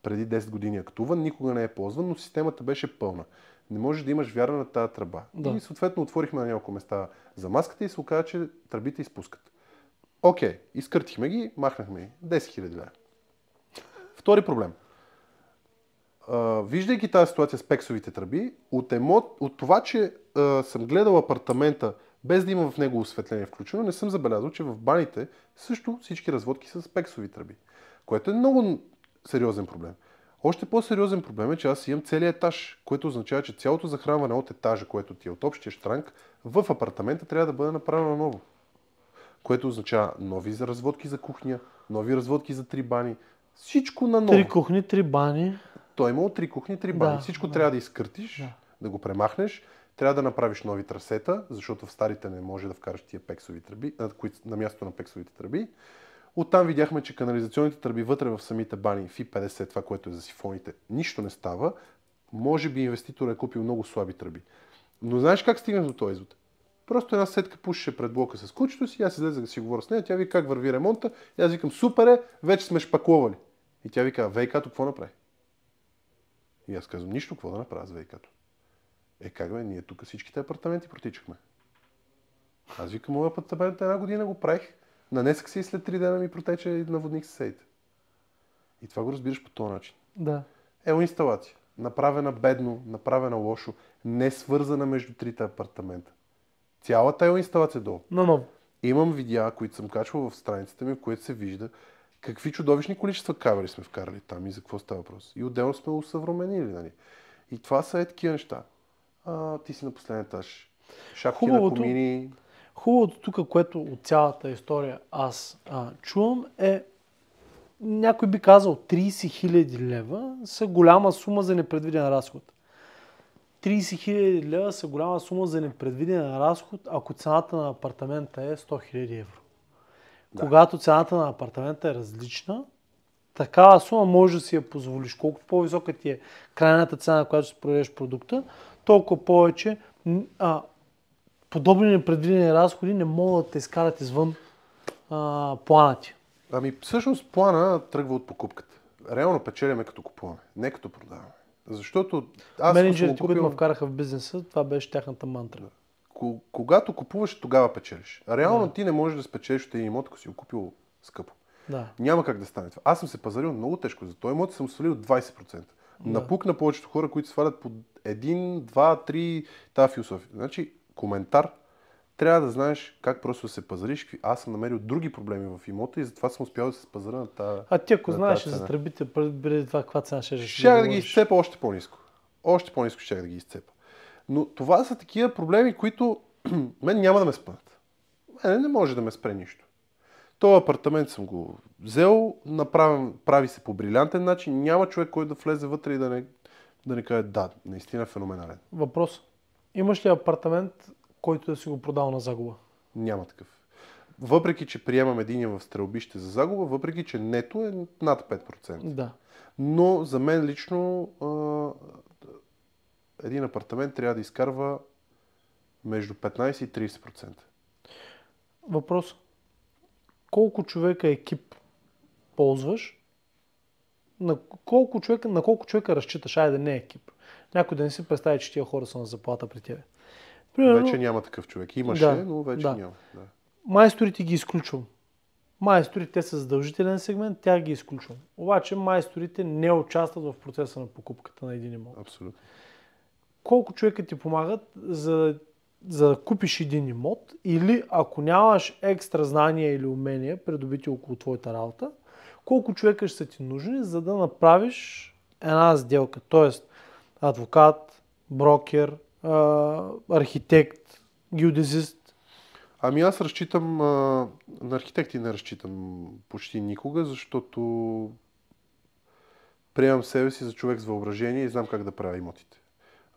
преди 10 години актуван, никога не е ползван, но системата беше пълна не можеш да имаш вяра на тази тръба. Да. И съответно отворихме на няколко места за маската и се оказа, че тръбите изпускат. Окей, okay, изкъртихме ги, махнахме ги. 10 000 лева. Втори проблем. виждайки тази ситуация с пексовите тръби, от, емо... от това, че съм гледал апартамента без да има в него осветление включено, не съм забелязал, че в баните също всички разводки са с пексови тръби, което е много сериозен проблем. Още по-сериозен проблем е, че аз имам целият етаж, което означава, че цялото захранване от етажа, което ти е от общия штранг, в апартамента трябва да бъде направено ново. Което означава нови разводки за кухня, нови разводки за три бани, всичко на ново. Три кухни, три бани. Той е имало три кухни, три бани. Да, всичко да. трябва да изкъртиш, да. да го премахнеш, трябва да направиш нови трасета, защото в старите не може да вкараш тия пексови тръби, на, място на мястото на пексовите тръби. Оттам видяхме, че канализационните тръби вътре в самите бани, в 50 това, което е за сифоните, нищо не става. Може би инвеститорът е купил много слаби тръби. Но знаеш как стигна до този извод? Просто една сетка пушеше пред блока с кучето си, аз излезах да си говоря с нея, тя ви как върви ремонта, и аз викам, супер е, вече сме шпаковали. И тя вика, ВК-то какво направи? И аз казвам, нищо, какво да направя с вк Е, как бе, ние тук всичките апартаменти протичахме. Аз викам, моят апартамент една година го правих, Нанесах си и след три дена ми протече и наводних съседите. И това го разбираш по този начин. Да. Ело инсталация. Направена бедно, направена лошо, не свързана между трите апартамента. Цялата ело инсталация долу. Но, но. Имам видеа, които съм качвал в страницата ми, в които се вижда какви чудовищни количества кабели сме вкарали там и за какво става въпрос. И отделно сме усъвременили, нали? И това са е такива неща. А, ти си на последен етаж. Шапки Хубавото... на комини, Хубавото тук, което от цялата история аз а, чувам е, някой би казал 30 000 лева са голяма сума за непредвиден разход. 30 000 лева са голяма сума за непредвиден разход, ако цената на апартамента е 100 000 евро. Да. Когато цената на апартамента е различна, такава сума може да си я позволиш. Колкото по-висока ти е крайната цена, на която ще продадеш продукта, толкова повече а, подобни непредвидени разходи не могат да те изкарат извън а, плана ти. Ами всъщност плана тръгва от покупката. Реално печелиме като купуваме, не като продаваме. Защото аз Менеджерите, купил... които ме вкараха в бизнеса, това беше тяхната мантра. Когато купуваш, тогава печелиш. Реално да. ти не можеш да спечелиш от един имот, ако си го купил скъпо. Да. Няма как да стане това. Аз съм се пазарил много тежко. За този имот съм свалил 20%. Да. Напук на повечето хора, които свалят по 1, 2, 3, тази философия. Значи, коментар, трябва да знаеш как просто се пазариш. Аз съм намерил други проблеми в имота и затова съм успял да се пазара на тази А ти ако знаеш за тръбите, преди това каква цена ще решиш? Ще да, да ги изцепа още по-низко. Още по-низко ще да ги изцепа. Но това са такива проблеми, които мен няма да ме спънат. Мене не може да ме спре нищо. Този апартамент съм го взел, направен, прави се по брилянтен начин. Няма човек, който да влезе вътре и да не, да не каже да, наистина е феноменален. Въпрос? Имаш ли апартамент, който да си го продал на загуба? Няма такъв. Въпреки, че приемам един в стрелбище за загуба, въпреки, че нето е над 5%. Да. Но за мен лично един апартамент трябва да изкарва между 15 и 30%. Въпрос. Колко човека екип ползваш? На колко човека, на колко човека разчиташ? Айде, не екип някой да не си представи, че тия хора са на заплата при тебе. Примерно, вече няма такъв човек. Имаше, да, но вече да. няма. Да. Майсторите ги изключвам. Майсторите са задължителен сегмент, тя ги изключвам. Обаче майсторите не участват в процеса на покупката на един имот. Абсолютно. Колко човека ти помагат за, за да купиш един имот или ако нямаш екстра знания или умения, придобити около твоята работа, колко човека ще са ти нужни, за да направиш една сделка. Тоест, адвокат, брокер, архитект, геодезист? Ами аз разчитам, на архитекти не разчитам почти никога, защото приемам себе си за човек с въображение и знам как да правя имотите.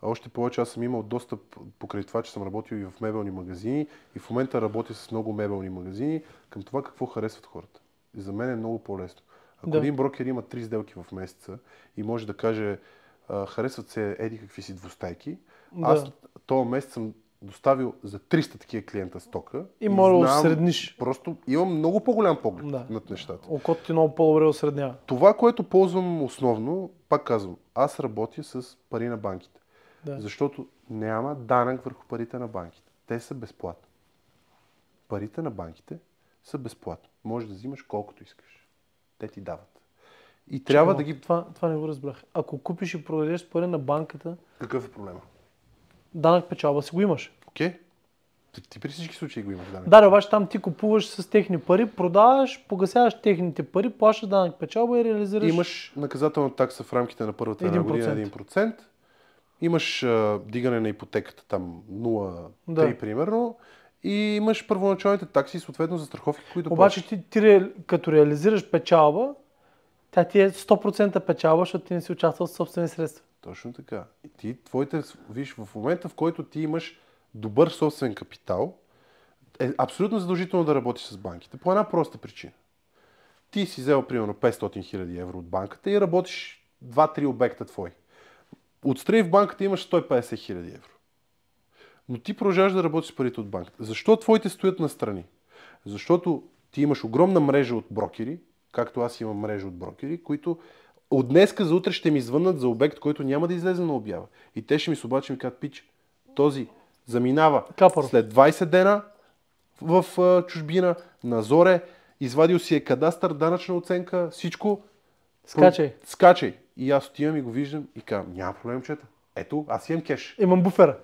А още повече аз съм имал достъп покрай това, че съм работил и в мебелни магазини и в момента работя с много мебелни магазини към това какво харесват хората. И за мен е много по-лесно. Ако да. един брокер има три сделки в месеца и може да каже харесват се еди какви си двустайки. Да. Аз този месец съм доставил за 300 такива клиента стока. И може да средниш. Просто имам много по-голям поглед да. над нещата. Окото ти много по-добре осреднява. Това, което ползвам основно, пак казвам, аз работя с пари на банките. Да. Защото няма данък върху парите на банките. Те са безплатни. Парите на банките са безплатни. Може да взимаш колкото искаш. Те ти дават. И трябва Чего? да ги... Това, това не го разбрах. Ако купиш и продадеш пари на банката... Какъв е проблема? Данък печалба си го имаш. Окей. Okay. Ти, ти при всички случаи го имаш данък. Да, обаче там ти купуваш с техни пари, продаваш, погасяваш техните пари, плащаш данък печалба и реализираш... Имаш наказателна такса в рамките на първата 1%. една година 1%. Имаш а, дигане на ипотеката там 0,3 да. примерно и имаш първоначалните такси, съответно за страховки, които Обаче плащаш. ти, ти като реализираш печалба, тя ти е 100% печалба, защото ти не си участвал с собствени средства. Точно така. И ти, твоите, виж, в момента, в който ти имаш добър собствен капитал, е абсолютно задължително да работиш с банките. По една проста причина. Ти си взел примерно 500 000 евро от банката и работиш 2-3 обекта твои. Отстрани в банката имаш 150 000 евро. Но ти продължаваш да работиш с парите от банката. Защо твоите стоят на страни? Защото ти имаш огромна мрежа от брокери, както аз имам мрежа от брокери, които от днеска за утре ще ми звъннат за обект, който няма да излезе на обява. И те ще ми се обаче ми кажат, пич, този заминава Капър. след 20 дена в чужбина, зоре, извадил си е кадастър, данъчна оценка, всичко. Скачай. Скачай. И аз отивам и го виждам и казвам, няма проблем, чета. Ето, аз имам кеш. Имам буфера.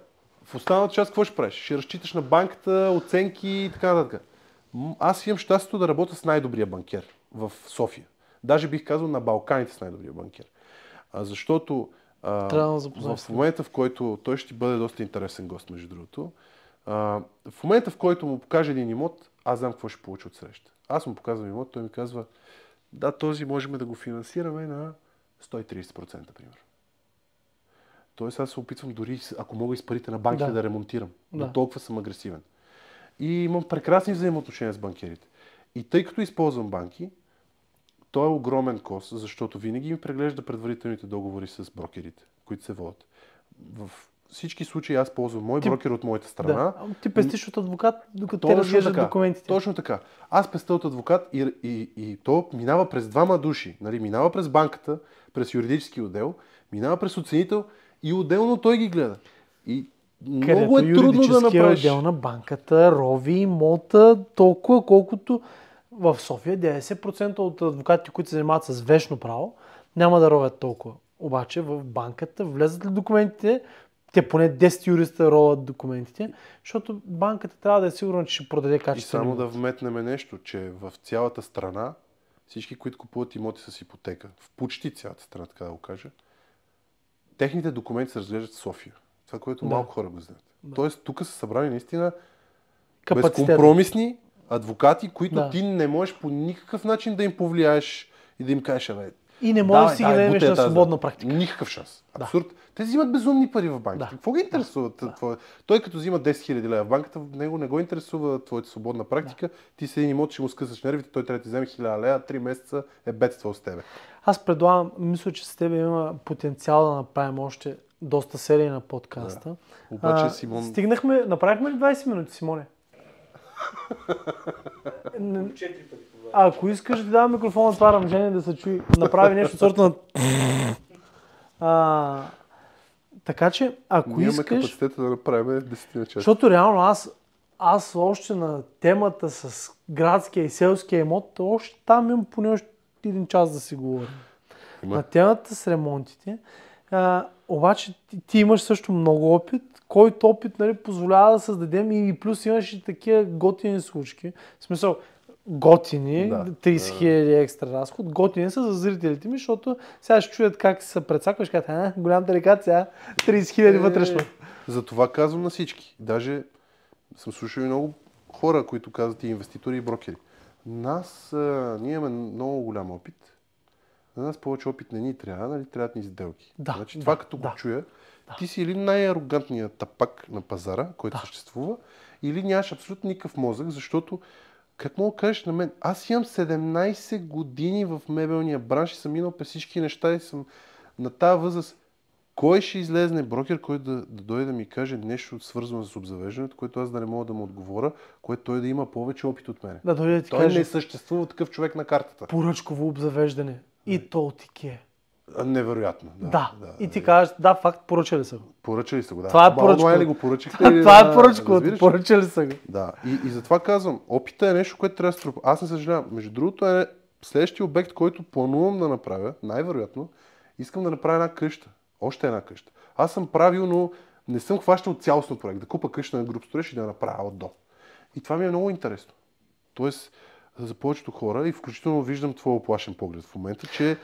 В останалата част какво ще правиш? Ще разчиташ на банката, оценки и така нататък. Аз имам щастието да работя с най-добрия банкер в София. Даже бих казал на Балканите с най-добрия банкер. А, защото а, да в момента, в който той ще бъде доста интересен гост, между другото, а, в момента, в който му покаже един имот, аз знам какво ще получи от среща. Аз му показвам имот, той ми казва, да, този можем да го финансираме на 130%, примерно. Тоест аз се опитвам дори, ако мога с парите на банките да, да ремонтирам. Да. толкова съм агресивен. И имам прекрасни взаимоотношения с банкерите. И тъй като използвам банки, той е огромен кост, защото винаги им преглежда предварителните договори с брокерите, които се водят. В всички случаи аз ползвам мой ти... брокер от моята страна. Да. Ти пестиш от адвокат, докато те разглеждат документите. Точно така. Аз песта от адвокат и, и, и то минава през двама души. Нали? Минава през банката, през юридически отдел, минава през оценител и отделно той ги гледа. И много е трудно да направиш. отдел на банката рови Мота, толкова, колкото в София 90% от адвокатите, които се занимават с вечно право, няма да ровят толкова. Обаче в банката влезат ли документите, те поне 10 юриста роват документите, защото банката трябва да е сигурна, че ще продаде качество. И само да вметнем нещо, че в цялата страна всички, които купуват имоти с ипотека, в почти цялата страна, така да го кажа, техните документи се разглеждат в София. Това, което да. малко хора го знаят. Да. Тоест, тук са събрани наистина Капацитет. безкомпромисни адвокати, които да. ти не можеш по никакъв начин да им повлияеш и да им кажеш, абе, и не може да си ги наемеш на свободна практика. Никакъв шанс. Абсурд. Да. Те взимат безумни пари в банката. Да. Какво ги интересува? Да. Твое... Той като взима 10 000 лева в банката, него не го интересува твоята свободна практика. Да. Ти си един имот, ще му скъсаш нервите, той трябва да ти вземе 1000 лева, 3 месеца е бедство с тебе. Аз предлагам, мисля, че с тебе има потенциал да направим още доста серия на подкаста. Да. Обаче, Симон... стигнахме, направихме ли 20 минути, Симоне? а, ако искаш, да дам микрофона това ръмжение да се чуи. Направи нещо сорта на... А, така че, ако Ние искаш... Имаме капацитета да направим 10 на Защото реално аз, аз още на темата с градския и селския имот, още там имам поне още един час да си говоря. На темата с ремонтите. А, обаче ти, ти имаш също много опит, който опит нали, позволява да създадем и, плюс имаш и такива готини случки. В смисъл, готини, да. 30 хиляди екстра разход, готини са за зрителите ми, защото сега ще чуят как се предсакваш, като е, голям деликат сега, 30 хиляди вътрешно. За това казвам на всички. Даже съм слушал и много хора, които казват и инвеститори и брокери. Нас, а, ние имаме много голям опит на нас повече опит не ни трябва, нали? Трябват ни сделки. Да, значи, това да, като да, го чуя, да. ти си или най-арогантният тапак на пазара, който да. съществува, или нямаш абсолютно никакъв мозък, защото как мога да кажеш на мен? Аз имам 17 години в мебелния бранш и съм минал през всички неща и съм на тази възраст. Кой ще излезне брокер, който да, да дойде да ми каже нещо свързано с обзавеждането, което аз да не мога да му отговоря, което той да има повече опит от мен. Да, дойде да ти той каже, не съществува такъв човек на картата. Поръчково обзавеждане и нали? то ке. Невероятно. Да, да. да и ти да, нали. кажеш, да, факт, поръчали са го. Поръчали са го, да. Това е поръчко. Е ли го поръчахте? Това, е поръчка, да, поръчали са го. Да, и, и затова казвам, опита е нещо, което трябва да струпа. Аз не съжалявам. Между другото е следващия обект, който планувам да направя, най-вероятно, искам да направя една къща. Още една къща. Аз съм правил, но не съм хващал цялостно проект. Да купа къща на груп строеж и да направя от до. И това ми е много интересно. Тоест, за повечето хора и включително виждам твой оплашен поглед в момента, че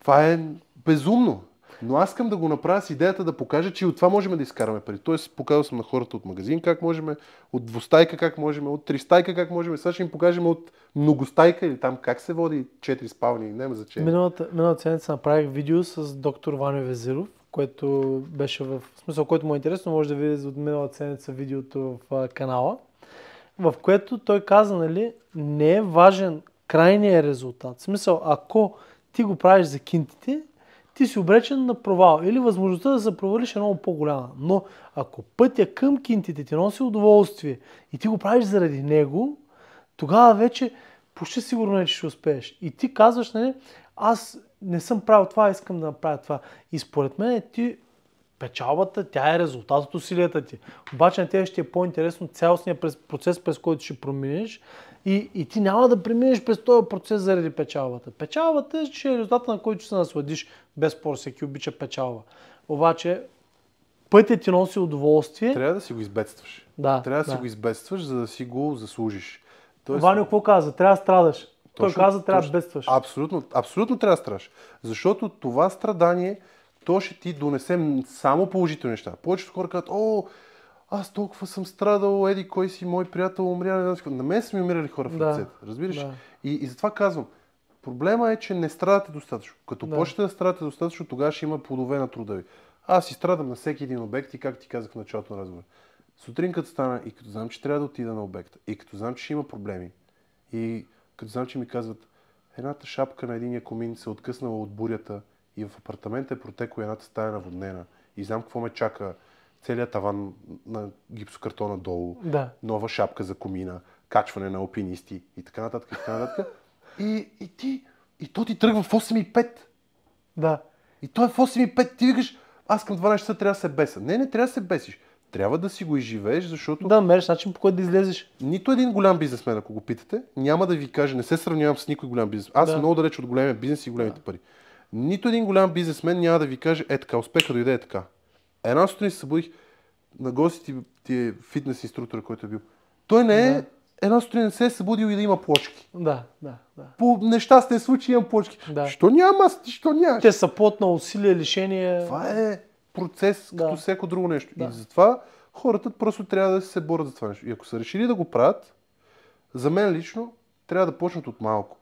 това е безумно. Но аз искам да го направя с идеята да покажа, че и от това можем да изкараме пари. Тоест, показал съм на хората от магазин как можем, от двустайка как можем, от тристайка как можем. Сега ще им покажем от многостайка или там как се води четири спални, няма значение. Миналата, миналата седмица направих видео с доктор Ваня Везиров, което беше в, в смисъл, който му е интересно, може да видите от миналата седмица видеото в канала в което той каза, нали, не е важен крайният резултат. В смисъл, ако ти го правиш за кинтите, ти си обречен на провал или възможността да се провалиш е много по-голяма. Но ако пътя към кинтите ти носи удоволствие и ти го правиш заради него, тогава вече почти сигурно е, че ще успееш. И ти казваш, нали, аз не съм правил това, искам да направя това. И според мен ти печалбата, тя е резултат от усилията ти. Обаче на тебе ще е по-интересно цялостния процес, през който ще промениш и, и ти няма да преминеш през този процес заради печалбата. Печалбата ще е, е резултата, на който ще се насладиш без спор, всеки обича печалба. Обаче пътят ти носи удоволствие. Трябва да си го избедстваш. Да, трябва да, да. си го избедстваш, за да си го заслужиш. Тоест... Ваня какво каза? Трябва да страдаш. Точно, Той каза, трябва точно, да бедстваш. Абсолютно, абсолютно трябва да страдаш. Защото това страдание то ще ти донесе само положителни неща. Повечето хора казват, о, аз толкова съм страдал, еди, кой си мой приятел умря. На мен са ми умирали хора в да. ръцете, разбираш? Да. И, и затова казвам, проблема е, че не страдате достатъчно. Като да. почнете да страдате достатъчно, тогава ще има плодове на труда ви. Аз си страдам на всеки един обект и как ти казах в началото на разговора. Сутрин като стана и като знам, че трябва да отида на обекта, и като знам, че ще има проблеми, и като знам, че ми казват, едната шапка на единия комин се откъснала от бурята, и в апартамента е протекла едната стая е наводнена. И знам какво ме чака. Целият таван на гипсокартона долу, да. нова шапка за комина, качване на опинисти и така нататък. И, така нататък. и, и ти, и то ти тръгва в 85. Да. И то е в 85, Ти викаш, аз към 12 часа трябва да се беса. Не, не трябва да се бесиш. Трябва да си го изживееш, защото... Да, мериш начин по който да излезеш. Нито един голям бизнесмен, ако го питате, няма да ви каже, не се сравнявам с никой голям бизнес. Аз да. съм много далеч от големия бизнес и големите да. пари. Нито един голям бизнесмен няма да ви каже, е така, успеха дойде е така. Една сутрин се събудих на гости ти е фитнес инструктора, който е бил. Той не е, да. една сутрин не се е събудил и да има плочки. Да, да, да. По нещастен случай имам плочки. Да. Що няма, що няма? Те са плод на усилия, лишение. Това е процес, да. като всяко друго нещо. Да. И затова хората просто трябва да се борят за това нещо. И ако са решили да го правят, за мен лично трябва да почнат от малко.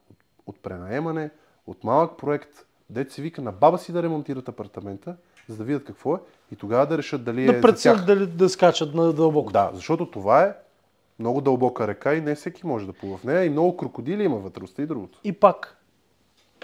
от пренаемане, от малък проект, дете се вика на баба си да ремонтират апартамента, за да видят какво е и тогава да решат дали да е за тях. дали да скачат на дълбоко. Да, защото това е много дълбока река и не всеки може да плува в нея и много крокодили има вътре, и другото. И пак,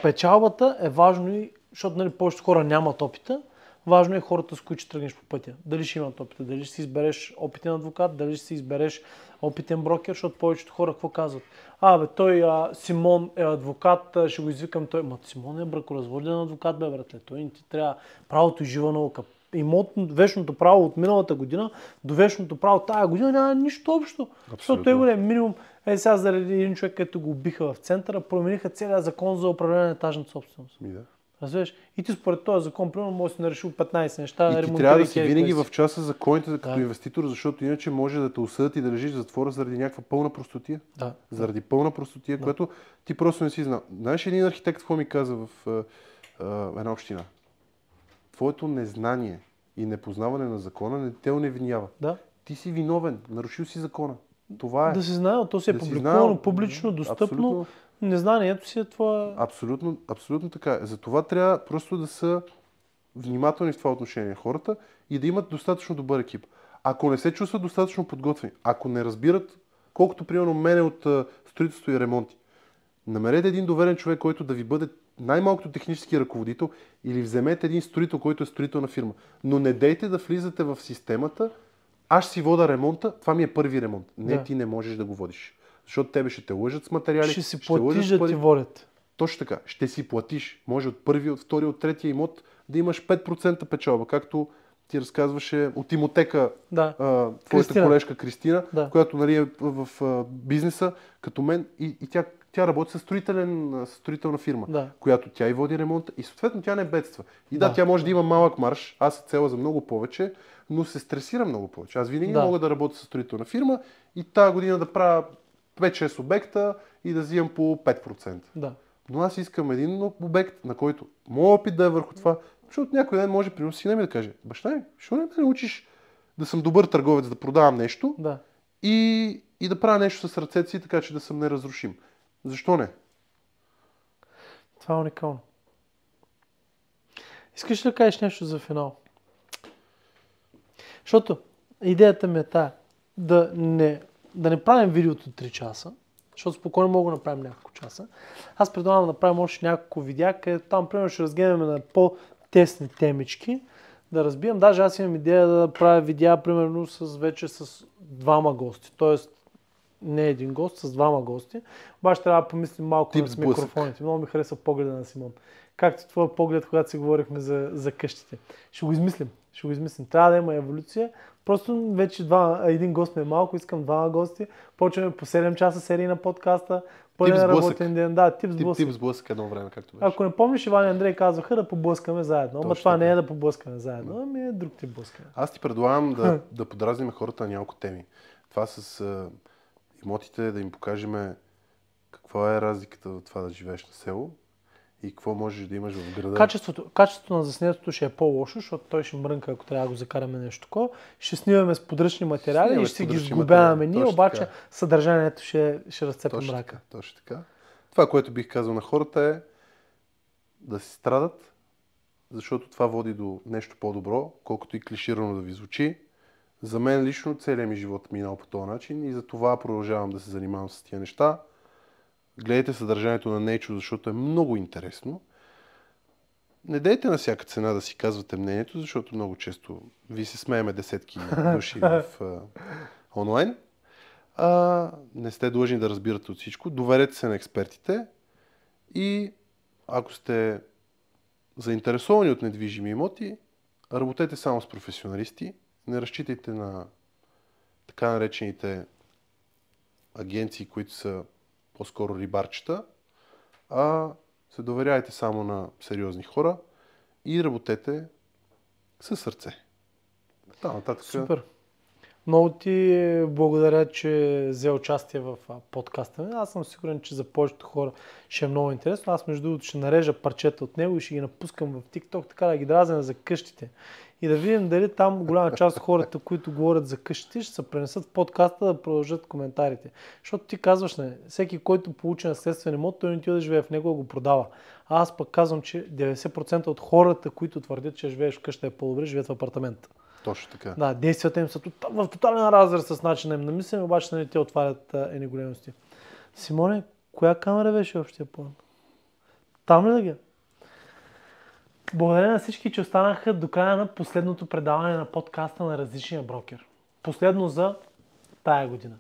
печалбата е важно и, защото нали, повечето хора нямат опита, важно е хората с които тръгнеш по пътя. Дали ще имат опита, дали ще си избереш опитен адвокат, дали ще си избереш опитен брокер, защото повечето хора какво казват? а, бе, той а, Симон е адвокат, а, ще го извикам той. Ма Симон е бракоразводен адвокат, бе, братле. Той не ти трябва правото и жива наука. Имот, вечното право от миналата година до вечното право тая година няма нищо общо. Абсолютно. Защото той е минимум. Е, сега заради един човек, като го убиха в центъра, промениха целият закон за управление на етажната собственост. И да. Разбираш? И ти според този закон, примерно, може да си нарешил 15 неща. И ти трябва да си винаги в часа за коните като инвеститор, защото иначе може да те осъдят и да лежиш в затвора заради някаква пълна простотия. Да. Заради пълна простотия, да. която ти просто не си знал. Знаеш един архитект, какво ми каза в а, а, една община? Твоето незнание и непознаване на закона не те оневинява. Да. Ти си виновен, нарушил си закона. Това е. Да се знае, то се е да публикувано, публично, достъпно. Абсолютно незнанието си е това. Абсолютно, абсолютно така. Затова трябва просто да са внимателни в това отношение хората и да имат достатъчно добър екип. Ако не се чувстват достатъчно подготвени, ако не разбират, колкото примерно мене от строителство и ремонти, намерете един доверен човек, който да ви бъде най-малкото технически ръководител или вземете един строител, който е строител на фирма. Но не дейте да влизате в системата, аз си вода ремонта, това ми е първи ремонт. Не, да. ти не можеш да го водиш. Защото тебе ще те лъжат с материали. Ще си платиш да ти водят. Точно така. Ще си платиш. Може от първи, от втори, от третия имот да имаш 5% печалба, както ти разказваше от Имотека да. а, твоята колежка Кристина, да. която нали, е в а, бизнеса, като мен и, и тя, тя работи със с строителна фирма, да. която тя и води ремонта и съответно тя не бедства. И да, да тя може да има малък марш, аз се цела за много повече, но се стресира много повече. Аз винаги да. мога да работя с строителна фирма и тази година да правя 5-6 обекта и да взимам по 5%. Да. Но аз искам един обект, на който моят опит да е върху това, защото някой ден може при сина ми да каже, баща ми, защо не ме научиш да съм добър търговец, да продавам нещо да. И, и да правя нещо с ръцете си, така че да съм неразрушим. Защо не? Това е уникално. Искаш ли да кажеш нещо за финал? Защото идеята ми е тая. Да не да не правим видеото 3 часа, защото спокойно мога да направим няколко часа. Аз предлагам да направим още няколко видеа, където там, примерно, ще разгледаме на по-тесни темички, да разбием. Даже аз имам идея да правя видеа, примерно, с, вече с двама гости. Тоест, не един гост, с двама гости. Обаче трябва да помислим малко Тип с микрофоните. Много ми хареса погледа на Симон. Както твой поглед, когато си говорихме за, за къщите. Ще го измислим ще го измислим. Трябва да има еволюция. Просто вече два, един гост ми е малко, искам два гости. Почваме по 7 часа серии на подкаста. Пълен работен ден. Да, тип с блъсък. Тип, тип с блъсък едно време, както беше. Ако не помниш, Иван и Андрей казваха да поблъскаме заедно. Ама това не е да поблъскаме заедно, ами е друг тип блъскане. Аз ти предлагам да, да подразним хората на няколко теми. Това с а, имотите, да им покажем каква е разликата от това да живееш на село и какво можеш да имаш в града. Качеството, качеството на заснетото ще е по-лошо, защото той ще мрънка, ако трябва да го закараме нещо такова. Ще снимаме с подръчни материали снимаме и ще ги сгубяваме ние, обаче така. съдържанието ще, ще разцепи точно мрака. Така, точно така. Това, което бих казал на хората е да си страдат, защото това води до нещо по-добро, колкото и клиширано да ви звучи. За мен лично целият ми живот е минал по този начин и за това продължавам да се занимавам с тия неща. Гледайте съдържанието на Nature, защото е много интересно. Не дайте на всяка цена да си казвате мнението, защото много често ви се смееме десетки души в а, онлайн. А, не сте длъжни да разбирате от всичко. Доверете се на експертите и ако сте заинтересовани от недвижими имоти, работете само с професионалисти. Не разчитайте на така наречените агенции, които са по-скоро рибарчета, а се доверяйте само на сериозни хора и работете със сърце. Та нататък. Супер. Много ти благодаря, че взе участие в подкаста. Аз съм сигурен, че за повечето хора ще е много интересно. Аз между другото ще нарежа парчета от него и ще ги напускам в TikTok, така да ги дразня за къщите. И да видим дали там голяма част от хората, които говорят за къщите, ще се пренесат в подкаста да продължат коментарите. Защото ти казваш, не, всеки, който получи наследствен имот, той не ти да живее в него, да го продава. А аз пък казвам, че 90% от хората, които твърдят, че живееш в къща е по-добре, живеят в апартамент. Точно така. Да, действията им са в тотален разрез с начина им на мислене, обаче нали, те отварят едни големости. Симоне, коя камера беше общия план? Там ли да ги? Е? Благодаря на всички, че останаха до края на последното предаване на подкаста на различния брокер. Последно за тая година.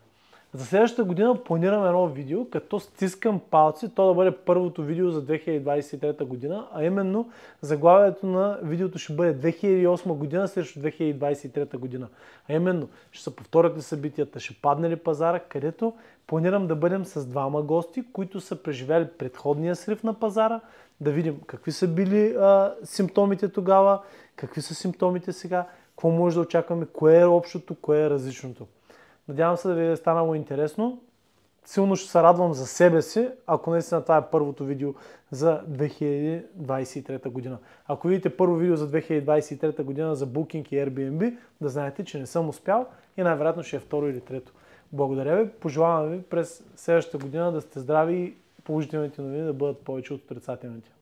За следващата година планирам едно видео, като стискам палци, то да бъде първото видео за 2023 година, а именно заглавието на видеото ще бъде 2008 година срещу 2023 година. А именно, ще се повторят ли събитията, ще падне ли пазара, където планирам да бъдем с двама гости, които са преживяли предходния срив на пазара, да видим какви са били а, симптомите тогава, какви са симптомите сега, какво може да очакваме, кое е общото, кое е различното. Надявам се да ви е станало интересно. Силно ще се радвам за себе си, ако наистина това е първото видео за 2023 година. Ако видите първо видео за 2023 година за Booking и Airbnb, да знаете, че не съм успял и най-вероятно ще е второ или трето. Благодаря ви, пожелавам ви през следващата година да сте здрави и положителните новини да бъдат повече от отрицателните.